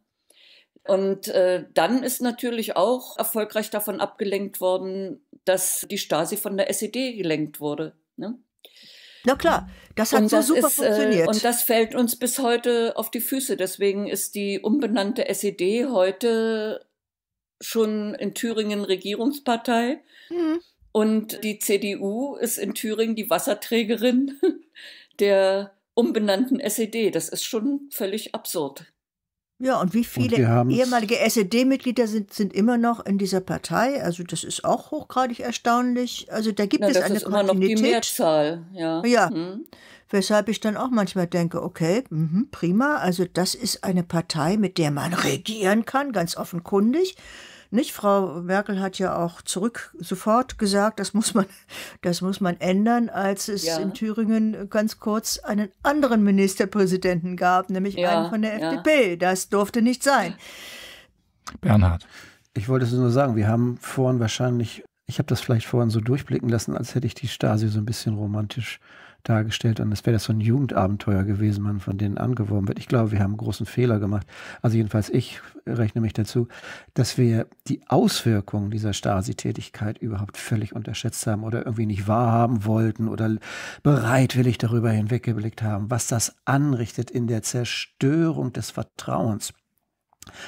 Und äh, dann ist natürlich auch erfolgreich davon abgelenkt worden, dass die Stasi von der SED gelenkt wurde. Ne? Na klar, das hat und so super ist, äh, funktioniert. Und das fällt uns bis heute auf die Füße. Deswegen ist die umbenannte SED heute schon in Thüringen Regierungspartei. Mhm. Und die CDU ist in Thüringen die Wasserträgerin der umbenannten SED. Das ist schon völlig absurd. Ja, und wie viele und ehemalige SED-Mitglieder sind, sind immer noch in dieser Partei? Also das ist auch hochgradig erstaunlich. Also da gibt Na, es das eine ist immer noch die Mehrzahl, ja. Ja, hm. weshalb ich dann auch manchmal denke, okay, mh, prima, also das ist eine Partei, mit der man regieren kann, ganz offenkundig. Nicht? Frau Merkel hat ja auch zurück sofort gesagt, das muss man, das muss man ändern, als es ja. in Thüringen ganz kurz einen anderen Ministerpräsidenten gab, nämlich ja, einen von der FDP. Ja. Das durfte nicht sein. Bernhard. Ich wollte es nur sagen, wir haben vorhin wahrscheinlich, ich habe das vielleicht vorhin so durchblicken lassen, als hätte ich die Stasi so ein bisschen romantisch äh, dargestellt und es wäre das so ein Jugendabenteuer gewesen, man von denen angeworben wird. Ich glaube, wir haben einen großen Fehler gemacht. Also jedenfalls ich rechne mich dazu, dass wir die Auswirkungen dieser Stasi-Tätigkeit überhaupt völlig unterschätzt haben oder irgendwie nicht wahrhaben wollten oder bereitwillig darüber hinweggeblickt haben, was das anrichtet in der Zerstörung des Vertrauens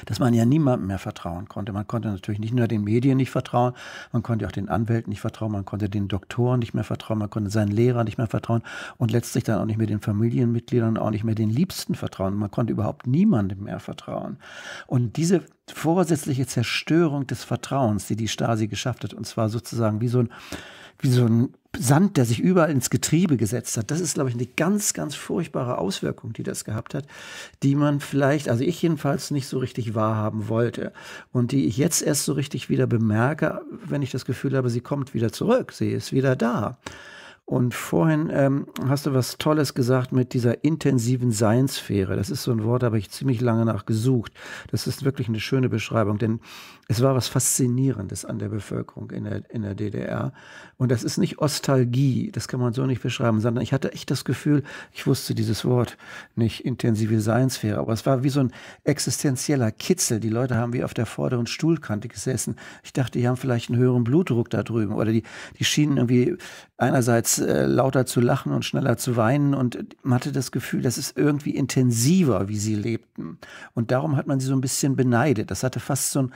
dass man ja niemandem mehr vertrauen konnte. Man konnte natürlich nicht nur den Medien nicht vertrauen, man konnte auch den Anwälten nicht vertrauen, man konnte den Doktoren nicht mehr vertrauen, man konnte seinen Lehrern nicht mehr vertrauen und letztlich dann auch nicht mehr den Familienmitgliedern, auch nicht mehr den Liebsten vertrauen. Man konnte überhaupt niemandem mehr vertrauen. Und diese vorsätzliche Zerstörung des Vertrauens, die die Stasi geschafft hat, und zwar sozusagen wie so ein wie so ein Sand, der sich überall ins Getriebe gesetzt hat. Das ist, glaube ich, eine ganz, ganz furchtbare Auswirkung, die das gehabt hat, die man vielleicht, also ich jedenfalls nicht so richtig wahrhaben wollte und die ich jetzt erst so richtig wieder bemerke, wenn ich das Gefühl habe, sie kommt wieder zurück, sie ist wieder da. Und vorhin ähm, hast du was Tolles gesagt mit dieser intensiven Seinsphäre. Das ist so ein Wort, da habe ich ziemlich lange nach gesucht. Das ist wirklich eine schöne Beschreibung, denn es war was Faszinierendes an der Bevölkerung in der, in der DDR. Und das ist nicht Ostalgie, das kann man so nicht beschreiben, sondern ich hatte echt das Gefühl, ich wusste dieses Wort nicht, intensive Seinsphäre, aber es war wie so ein existenzieller Kitzel. Die Leute haben wie auf der vorderen Stuhlkante gesessen. Ich dachte, die haben vielleicht einen höheren Blutdruck da drüben oder die, die schienen irgendwie einerseits äh, lauter zu lachen und schneller zu weinen. Und man hatte das Gefühl, das ist irgendwie intensiver, wie sie lebten. Und darum hat man sie so ein bisschen beneidet. Das hatte fast so ein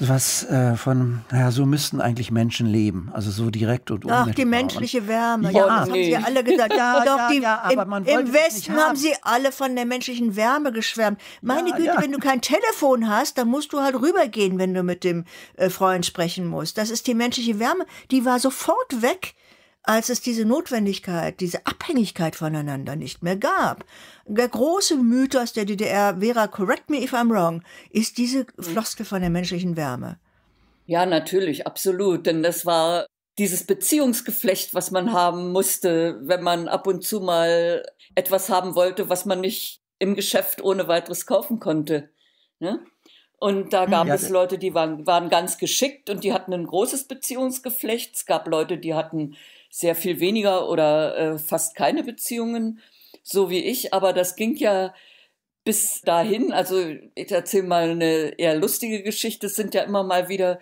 was äh, von, naja, so müssten eigentlich Menschen leben. Also so direkt und Ach, die menschliche Wärme. Ja, ja das nee. haben sie alle gesagt. Ja, doch, ja, die, ja, im, im Westen haben. sie alle von der menschlichen Wärme geschwärmt. Meine Güte, wenn du kein Telefon hast, dann musst du halt rübergehen, wenn du mit dem äh, Freund sprechen musst. Das ist die menschliche Wärme, die war sofort weg als es diese Notwendigkeit, diese Abhängigkeit voneinander nicht mehr gab. Der große Mythos der DDR, Vera, correct me if I'm wrong, ist diese Floskel von der menschlichen Wärme. Ja, natürlich, absolut. Denn das war dieses Beziehungsgeflecht, was man haben musste, wenn man ab und zu mal etwas haben wollte, was man nicht im Geschäft ohne weiteres kaufen konnte. Ne? Und da hm, gab ja, es Leute, die waren, waren ganz geschickt und die hatten ein großes Beziehungsgeflecht. Es gab Leute, die hatten sehr viel weniger oder äh, fast keine Beziehungen, so wie ich. Aber das ging ja bis dahin. Also ich erzähle mal eine eher lustige Geschichte. Es sind ja immer mal wieder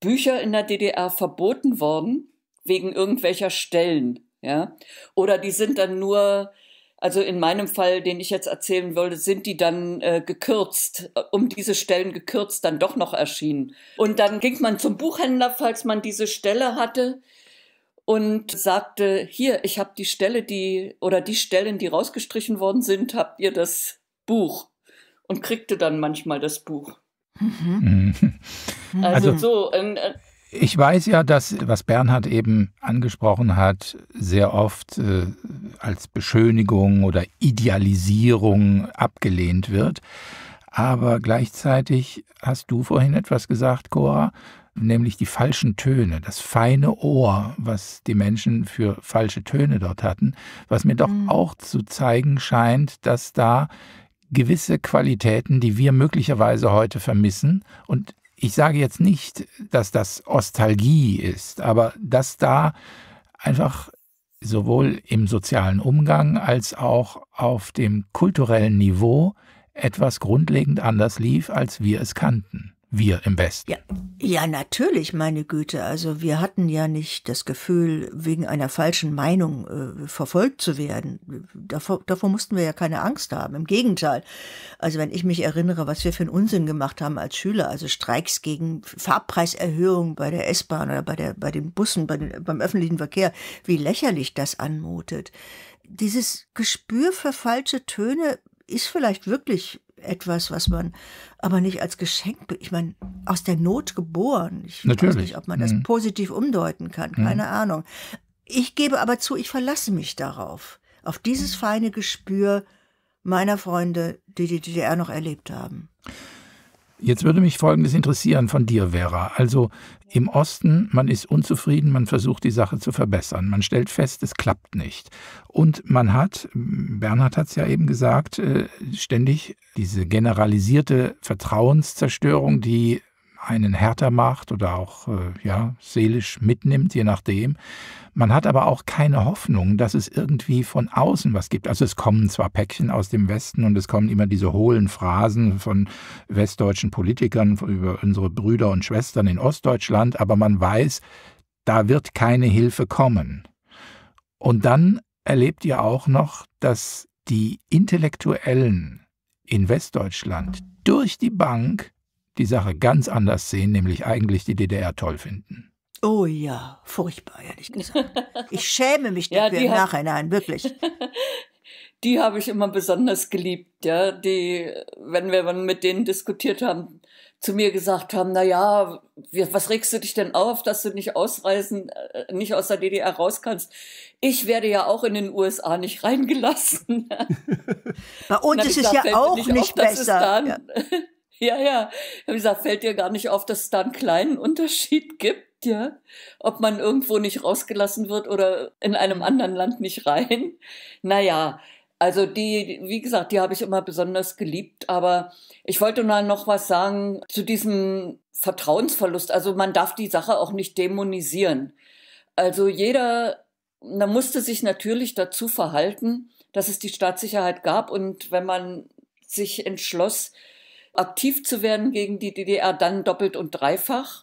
Bücher in der DDR verboten worden wegen irgendwelcher Stellen, ja. Oder die sind dann nur also in meinem Fall, den ich jetzt erzählen wollte, sind die dann äh, gekürzt, um diese Stellen gekürzt dann doch noch erschienen. Und dann ging man zum Buchhändler, falls man diese Stelle hatte und sagte, hier, ich habe die Stelle, die oder die Stellen, die rausgestrichen worden sind, habt ihr das Buch und kriegte dann manchmal das Buch. Mhm. mhm. mhm. Also, also, so. Ähm, äh, ich weiß ja, dass, was Bernhard eben angesprochen hat, sehr oft äh, als Beschönigung oder Idealisierung abgelehnt wird. Aber gleichzeitig hast du vorhin etwas gesagt, Cora, nämlich die falschen Töne, das feine Ohr, was die Menschen für falsche Töne dort hatten, was mir doch mhm. auch zu zeigen scheint, dass da gewisse Qualitäten, die wir möglicherweise heute vermissen und ich sage jetzt nicht, dass das Ostalgie ist, aber dass da einfach sowohl im sozialen Umgang als auch auf dem kulturellen Niveau etwas grundlegend anders lief, als wir es kannten wir im Westen. Ja, ja, natürlich, meine Güte. Also wir hatten ja nicht das Gefühl, wegen einer falschen Meinung äh, verfolgt zu werden. Davor, davor mussten wir ja keine Angst haben. Im Gegenteil. Also wenn ich mich erinnere, was wir für einen Unsinn gemacht haben als Schüler, also Streiks gegen Fahrpreiserhöhungen bei der S-Bahn oder bei, der, bei den Bussen, bei den, beim öffentlichen Verkehr, wie lächerlich das anmutet. Dieses Gespür für falsche Töne ist vielleicht wirklich etwas, was man aber nicht als Geschenk, ich meine, aus der Not geboren. Ich Natürlich. weiß nicht, ob man das mhm. positiv umdeuten kann, mhm. keine mhm. Ahnung. Ich gebe aber zu, ich verlasse mich darauf, auf dieses feine Gespür meiner Freunde, die die DDR noch erlebt haben. Jetzt würde mich Folgendes interessieren von dir, Vera. Also im Osten, man ist unzufrieden, man versucht die Sache zu verbessern. Man stellt fest, es klappt nicht. Und man hat, Bernhard hat es ja eben gesagt, äh, ständig diese generalisierte Vertrauenszerstörung, die einen härter macht oder auch äh, ja, seelisch mitnimmt, je nachdem. Man hat aber auch keine Hoffnung, dass es irgendwie von außen was gibt. Also es kommen zwar Päckchen aus dem Westen und es kommen immer diese hohlen Phrasen von westdeutschen Politikern über unsere Brüder und Schwestern in Ostdeutschland, aber man weiß, da wird keine Hilfe kommen. Und dann erlebt ihr auch noch, dass die Intellektuellen in Westdeutschland durch die Bank die Sache ganz anders sehen, nämlich eigentlich die DDR toll finden. Oh ja, furchtbar, ehrlich gesagt. Ich schäme mich dafür ja, im Nachhinein, wirklich. die habe ich immer besonders geliebt, ja. Die, wenn wir mit denen diskutiert haben, zu mir gesagt haben, na ja, was regst du dich denn auf, dass du nicht ausreisen, äh, nicht aus der DDR raus kannst? Ich werde ja auch in den USA nicht reingelassen. Bei uns ist es ja auch nicht auf, besser. Ja. Ja, ja. Ich habe gesagt, fällt dir gar nicht auf, dass es da einen kleinen Unterschied gibt, ja? Ob man irgendwo nicht rausgelassen wird oder in einem mhm. anderen Land nicht rein. Naja, also die, wie gesagt, die habe ich immer besonders geliebt. Aber ich wollte mal noch was sagen zu diesem Vertrauensverlust. Also man darf die Sache auch nicht dämonisieren. Also jeder, man musste sich natürlich dazu verhalten, dass es die Staatssicherheit gab. Und wenn man sich entschloss, aktiv zu werden gegen die DDR, dann doppelt und dreifach.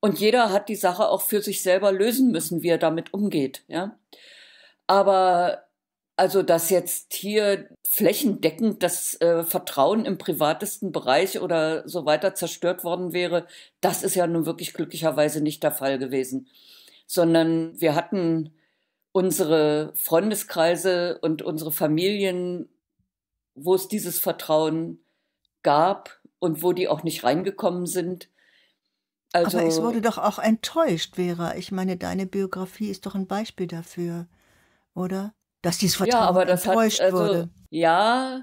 Und jeder hat die Sache auch für sich selber lösen müssen, wie er damit umgeht. Ja? Aber also, dass jetzt hier flächendeckend das äh, Vertrauen im privatesten Bereich oder so weiter zerstört worden wäre, das ist ja nun wirklich glücklicherweise nicht der Fall gewesen. Sondern wir hatten unsere Freundeskreise und unsere Familien, wo es dieses Vertrauen gab und wo die auch nicht reingekommen sind. Also, Aber es wurde doch auch enttäuscht, Vera. Ich meine, deine Biografie ist doch ein Beispiel dafür, oder? Dass dieses Vertrauen ja, aber das enttäuscht hat, also, wurde. Ja,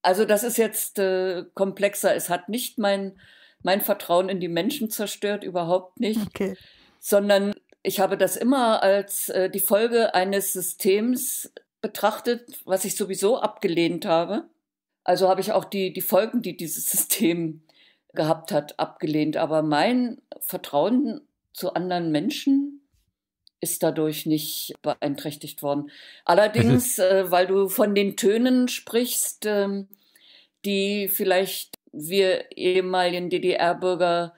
also das ist jetzt äh, komplexer. Es hat nicht mein, mein Vertrauen in die Menschen zerstört, überhaupt nicht, okay. sondern ich habe das immer als äh, die Folge eines Systems betrachtet, was ich sowieso abgelehnt habe. Also habe ich auch die, die Folgen, die dieses System gehabt hat, abgelehnt. Aber mein Vertrauen zu anderen Menschen ist dadurch nicht beeinträchtigt worden. Allerdings, mhm. äh, weil du von den Tönen sprichst, ähm, die vielleicht wir ehemaligen DDR-Bürger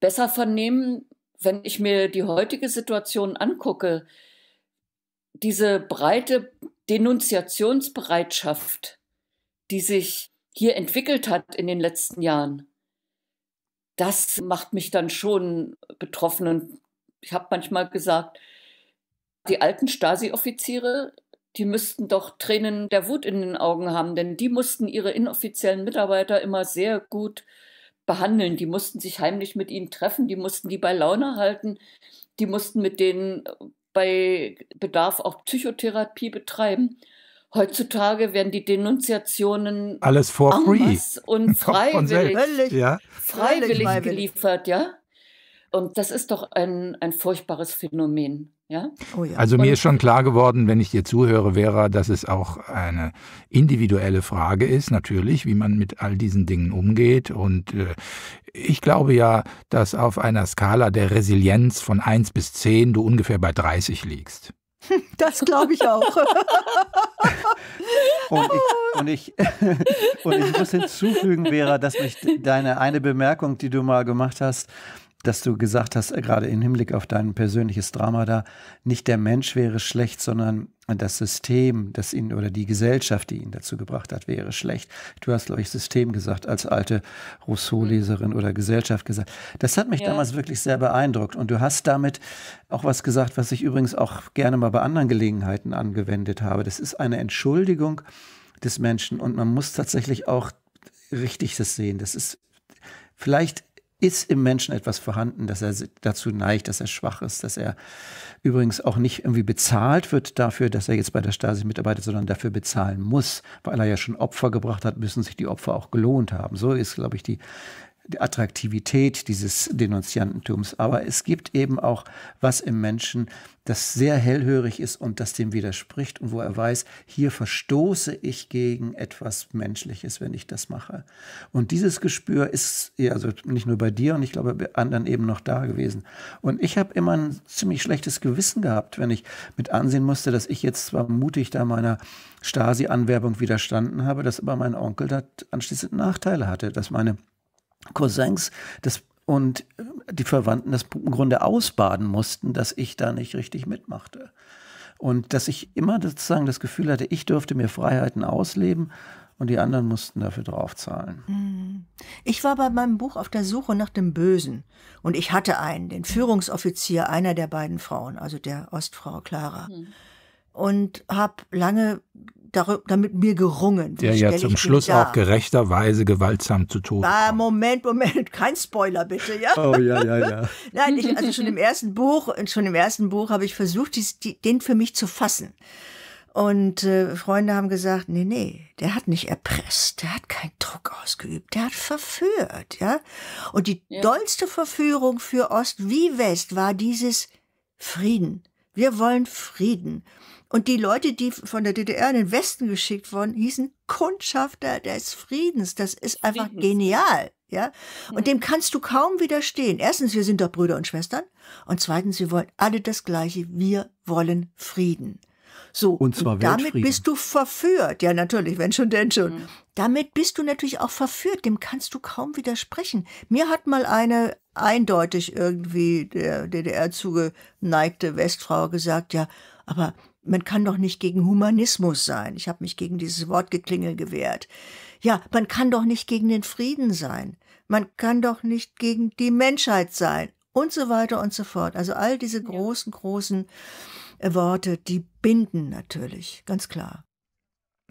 besser vernehmen, wenn ich mir die heutige Situation angucke, diese breite Denunziationsbereitschaft, die sich hier entwickelt hat in den letzten Jahren, das macht mich dann schon betroffen. Und ich habe manchmal gesagt, die alten Stasi-Offiziere, die müssten doch Tränen der Wut in den Augen haben, denn die mussten ihre inoffiziellen Mitarbeiter immer sehr gut behandeln. Die mussten sich heimlich mit ihnen treffen, die mussten die bei Laune halten, die mussten mit denen bei Bedarf auch Psychotherapie betreiben. Heutzutage werden die Denunziationen alles for free und freiwillig, ja. freiwillig geliefert, ja. Und das ist doch ein, ein furchtbares Phänomen. Ja? Oh ja. Also mir ist schon klar geworden, wenn ich dir zuhöre, Vera, dass es auch eine individuelle Frage ist, natürlich, wie man mit all diesen Dingen umgeht. Und äh, ich glaube ja, dass auf einer Skala der Resilienz von 1 bis 10 du ungefähr bei 30 liegst. Das glaube ich auch. und, ich, und, ich, und ich muss hinzufügen, Vera, dass mich deine eine Bemerkung, die du mal gemacht hast, dass du gesagt hast, äh, gerade im Hinblick auf dein persönliches Drama da, nicht der Mensch wäre schlecht, sondern das System, das ihn oder die Gesellschaft, die ihn dazu gebracht hat, wäre schlecht. Du hast, glaube ich, System gesagt, als alte Rousseau-Leserin mhm. oder Gesellschaft gesagt. Das hat mich ja. damals wirklich sehr beeindruckt. Und du hast damit auch was gesagt, was ich übrigens auch gerne mal bei anderen Gelegenheiten angewendet habe. Das ist eine Entschuldigung des Menschen und man muss tatsächlich auch richtig das sehen. Das ist vielleicht ist im Menschen etwas vorhanden, dass er dazu neigt, dass er schwach ist, dass er übrigens auch nicht irgendwie bezahlt wird dafür, dass er jetzt bei der Stasi mitarbeitet, sondern dafür bezahlen muss, weil er ja schon Opfer gebracht hat, müssen sich die Opfer auch gelohnt haben. So ist, glaube ich, die die Attraktivität dieses Denunziantentums. Aber es gibt eben auch was im Menschen, das sehr hellhörig ist und das dem widerspricht und wo er weiß, hier verstoße ich gegen etwas Menschliches, wenn ich das mache. Und dieses Gespür ist ja, also nicht nur bei dir und ich glaube bei anderen eben noch da gewesen. Und ich habe immer ein ziemlich schlechtes Gewissen gehabt, wenn ich mit ansehen musste, dass ich jetzt zwar mutig da meiner Stasi-Anwerbung widerstanden habe, dass aber mein Onkel da anschließend Nachteile hatte, dass meine Cousins des und die Verwandten das im Grunde ausbaden mussten, dass ich da nicht richtig mitmachte. Und dass ich immer sozusagen das Gefühl hatte, ich dürfte mir Freiheiten ausleben und die anderen mussten dafür draufzahlen. Hm. Ich war bei meinem Buch auf der Suche nach dem Bösen und ich hatte einen, den Führungsoffizier einer der beiden Frauen, also der Ostfrau Clara. Mhm und habe lange damit mir gerungen. Der ja zum Schluss auch gerechterweise gewaltsam zu Tode ah, Moment, Moment, kein Spoiler bitte, ja? Oh ja, ja, ja. Nein, ich, also schon im ersten Buch, schon im ersten Buch habe ich versucht, dies, die, den für mich zu fassen. Und äh, Freunde haben gesagt, nee, nee, der hat nicht erpresst, der hat keinen Druck ausgeübt, der hat verführt, ja. Und die ja. dollste Verführung für Ost wie West war dieses Frieden. Wir wollen Frieden. Und die Leute, die von der DDR in den Westen geschickt wurden, hießen Kundschafter des Friedens. Das ist einfach Friedens. genial. Ja? Und mhm. dem kannst du kaum widerstehen. Erstens, wir sind doch Brüder und Schwestern. Und zweitens, wir wollen alle das Gleiche. Wir wollen Frieden. So, und, zwar und damit bist du verführt. Ja, natürlich, wenn schon, denn schon. Mhm. Damit bist du natürlich auch verführt. Dem kannst du kaum widersprechen. Mir hat mal eine eindeutig irgendwie der DDR zugeneigte Westfrau gesagt, ja, aber man kann doch nicht gegen Humanismus sein. Ich habe mich gegen dieses Wortgeklingel gewehrt. Ja, man kann doch nicht gegen den Frieden sein. Man kann doch nicht gegen die Menschheit sein. Und so weiter und so fort. Also all diese großen, großen äh, Worte, die binden natürlich, ganz klar.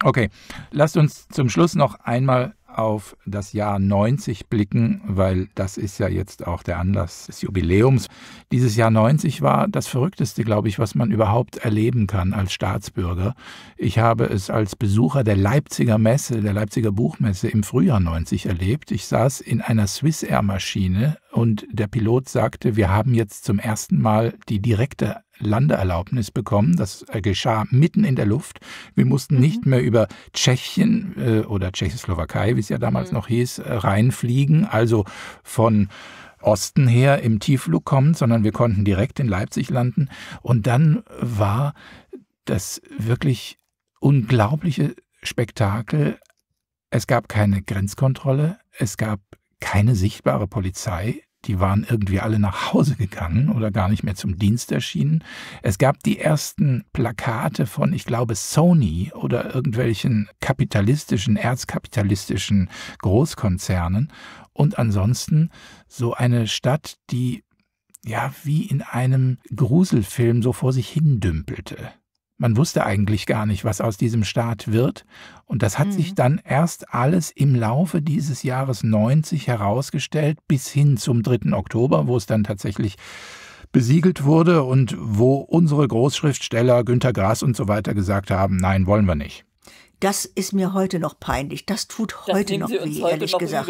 Okay, lasst uns zum Schluss noch einmal auf das Jahr 90 blicken, weil das ist ja jetzt auch der Anlass des Jubiläums. Dieses Jahr 90 war das Verrückteste, glaube ich, was man überhaupt erleben kann als Staatsbürger. Ich habe es als Besucher der Leipziger Messe, der Leipziger Buchmesse im Frühjahr 90 erlebt. Ich saß in einer Swissair-Maschine und der Pilot sagte, wir haben jetzt zum ersten Mal die direkte Landeerlaubnis bekommen. Das äh, geschah mitten in der Luft. Wir mussten mhm. nicht mehr über Tschechien äh, oder Tschechoslowakei, wie es ja damals mhm. noch hieß, äh, reinfliegen. Also von Osten her im Tiefflug kommen, sondern wir konnten direkt in Leipzig landen. Und dann war das wirklich unglaubliche Spektakel. Es gab keine Grenzkontrolle, es gab keine sichtbare Polizei. Die waren irgendwie alle nach Hause gegangen oder gar nicht mehr zum Dienst erschienen. Es gab die ersten Plakate von, ich glaube, Sony oder irgendwelchen kapitalistischen, erzkapitalistischen Großkonzernen. Und ansonsten so eine Stadt, die ja wie in einem Gruselfilm so vor sich hindümpelte. Man wusste eigentlich gar nicht, was aus diesem Staat wird. Und das hat mhm. sich dann erst alles im Laufe dieses Jahres 90 herausgestellt, bis hin zum 3. Oktober, wo es dann tatsächlich besiegelt wurde und wo unsere Großschriftsteller Günter Grass und so weiter gesagt haben, nein, wollen wir nicht. Das ist mir heute noch peinlich. Das tut heute das noch weh, ehrlich noch gesagt.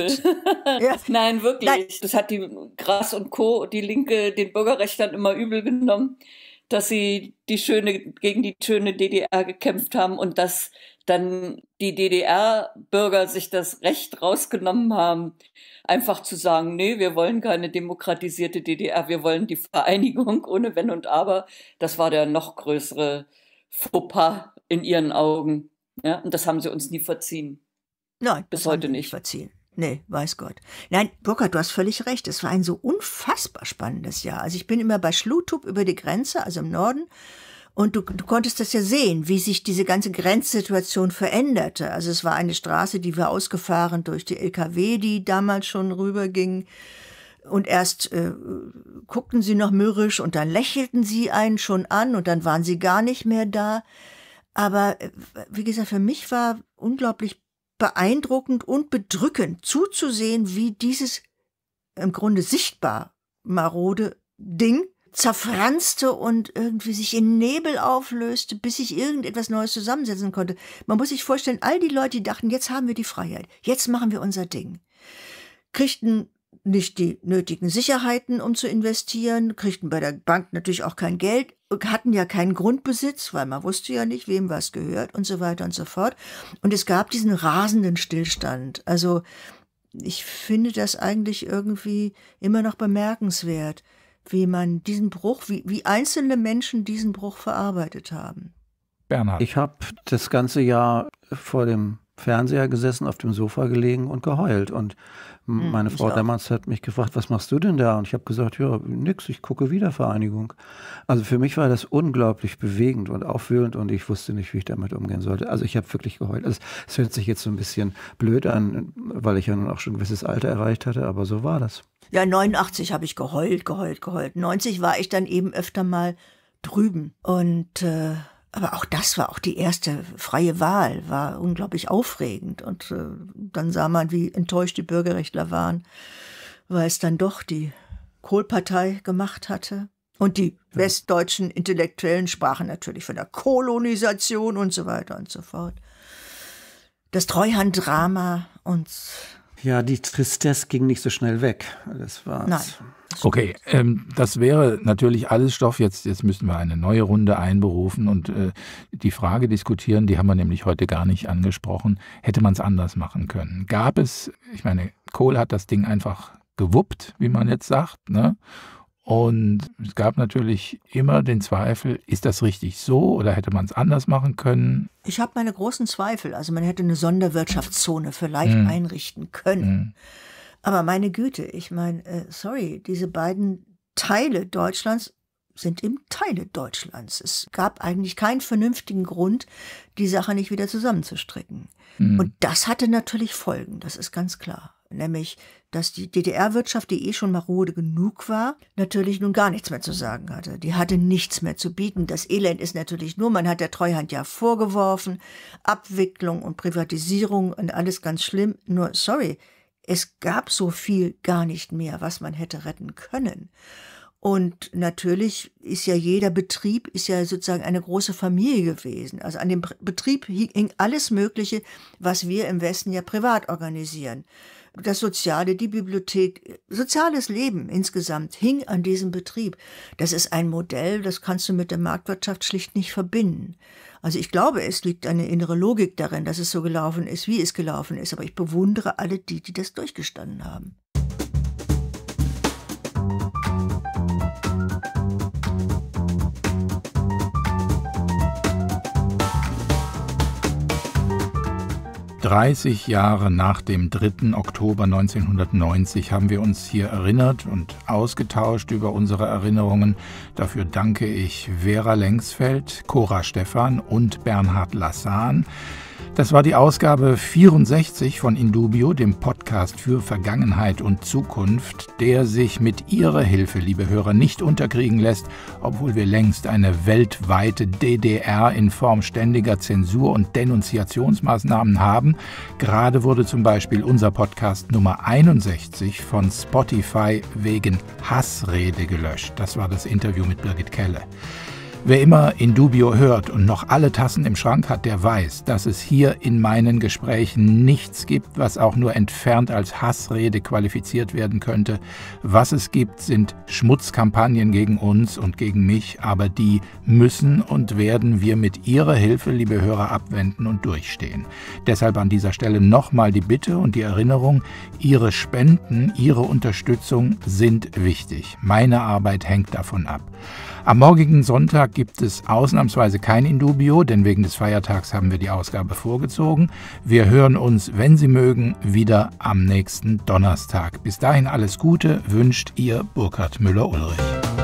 ja. Nein, wirklich. Nein. Das hat die Grass und Co., die Linke, den Bürgerrechtern immer übel genommen dass sie die schöne, gegen die schöne DDR gekämpft haben und dass dann die DDR-Bürger sich das Recht rausgenommen haben, einfach zu sagen, nee, wir wollen keine demokratisierte DDR, wir wollen die Vereinigung ohne Wenn und Aber. Das war der noch größere Fauxpas in ihren Augen. Ja, und das haben sie uns nie verziehen. Nein, bis heute nicht. Verziehen. Nee, weiß Gott. Nein, Burkhard, du hast völlig recht. Es war ein so unfassbar spannendes Jahr. Also ich bin immer bei Schlutup über die Grenze, also im Norden. Und du, du konntest das ja sehen, wie sich diese ganze Grenzsituation veränderte. Also es war eine Straße, die war ausgefahren durch die LKW, die damals schon rüberging. Und erst äh, guckten sie noch mürrisch und dann lächelten sie einen schon an und dann waren sie gar nicht mehr da. Aber äh, wie gesagt, für mich war unglaublich beeindruckend und bedrückend zuzusehen, wie dieses im Grunde sichtbar marode Ding zerfranste und irgendwie sich in Nebel auflöste, bis sich irgendetwas Neues zusammensetzen konnte. Man muss sich vorstellen, all die Leute, die dachten, jetzt haben wir die Freiheit, jetzt machen wir unser Ding, kriegten nicht die nötigen Sicherheiten, um zu investieren, kriegten bei der Bank natürlich auch kein Geld, hatten ja keinen Grundbesitz, weil man wusste ja nicht, wem was gehört und so weiter und so fort. Und es gab diesen rasenden Stillstand. Also ich finde das eigentlich irgendwie immer noch bemerkenswert, wie man diesen Bruch, wie, wie einzelne Menschen diesen Bruch verarbeitet haben. Bernhard. Ich habe das ganze Jahr vor dem Fernseher gesessen, auf dem Sofa gelegen und geheult. Und hm, meine Frau damals hat mich gefragt, was machst du denn da? Und ich habe gesagt, ja, nix, ich gucke Wiedervereinigung. Also für mich war das unglaublich bewegend und aufwühlend und ich wusste nicht, wie ich damit umgehen sollte. Also ich habe wirklich geheult. Also es hört sich jetzt so ein bisschen blöd an, weil ich ja nun auch schon ein gewisses Alter erreicht hatte, aber so war das. Ja, 89 habe ich geheult, geheult, geheult. 90 war ich dann eben öfter mal drüben und äh aber auch das war auch die erste freie Wahl, war unglaublich aufregend. Und äh, dann sah man, wie enttäuscht die Bürgerrechtler waren, weil es dann doch die Kohlpartei gemacht hatte. Und die ja. westdeutschen Intellektuellen sprachen natürlich von der Kolonisation und so weiter und so fort. Das Treuhanddrama und. Ja, die Tristesse ging nicht so schnell weg. Das war's. Nein. Okay, ähm, das wäre natürlich alles Stoff. Jetzt, jetzt müssen wir eine neue Runde einberufen und äh, die Frage diskutieren, die haben wir nämlich heute gar nicht angesprochen. Hätte man es anders machen können? Gab es, ich meine, Kohl hat das Ding einfach gewuppt, wie man jetzt sagt, ne? Und es gab natürlich immer den Zweifel, ist das richtig so oder hätte man es anders machen können? Ich habe meine großen Zweifel. Also man hätte eine Sonderwirtschaftszone vielleicht hm. einrichten können. Hm. Aber meine Güte, ich meine, äh, sorry, diese beiden Teile Deutschlands sind eben Teile Deutschlands. Es gab eigentlich keinen vernünftigen Grund, die Sache nicht wieder zusammenzustricken. Mhm. Und das hatte natürlich Folgen, das ist ganz klar. Nämlich, dass die DDR-Wirtschaft, die eh schon marode genug war, natürlich nun gar nichts mehr zu sagen hatte. Die hatte nichts mehr zu bieten. Das Elend ist natürlich nur, man hat der Treuhand ja vorgeworfen, Abwicklung und Privatisierung und alles ganz schlimm. Nur, sorry, es gab so viel gar nicht mehr, was man hätte retten können. Und natürlich ist ja jeder Betrieb, ist ja sozusagen eine große Familie gewesen. Also an dem Betrieb hing alles Mögliche, was wir im Westen ja privat organisieren. Das Soziale, die Bibliothek, soziales Leben insgesamt hing an diesem Betrieb. Das ist ein Modell, das kannst du mit der Marktwirtschaft schlicht nicht verbinden. Also ich glaube, es liegt eine innere Logik darin, dass es so gelaufen ist, wie es gelaufen ist. Aber ich bewundere alle die, die das durchgestanden haben. 30 Jahre nach dem 3. Oktober 1990 haben wir uns hier erinnert und ausgetauscht über unsere Erinnerungen. Dafür danke ich Vera Lengsfeld, Cora Stephan und Bernhard Lassan. Das war die Ausgabe 64 von Indubio, dem Podcast für Vergangenheit und Zukunft, der sich mit Ihrer Hilfe, liebe Hörer, nicht unterkriegen lässt, obwohl wir längst eine weltweite DDR in Form ständiger Zensur und Denunziationsmaßnahmen haben. Gerade wurde zum Beispiel unser Podcast Nummer 61 von Spotify wegen Hassrede gelöscht. Das war das Interview mit Birgit Kelle. Wer immer in dubio hört und noch alle Tassen im Schrank hat, der weiß, dass es hier in meinen Gesprächen nichts gibt, was auch nur entfernt als Hassrede qualifiziert werden könnte. Was es gibt, sind Schmutzkampagnen gegen uns und gegen mich, aber die müssen und werden wir mit Ihrer Hilfe, liebe Hörer, abwenden und durchstehen. Deshalb an dieser Stelle nochmal die Bitte und die Erinnerung, Ihre Spenden, Ihre Unterstützung sind wichtig. Meine Arbeit hängt davon ab. Am morgigen Sonntag gibt es ausnahmsweise kein Indubio, denn wegen des Feiertags haben wir die Ausgabe vorgezogen. Wir hören uns, wenn Sie mögen, wieder am nächsten Donnerstag. Bis dahin alles Gute wünscht Ihr Burkhard Müller-Ulrich.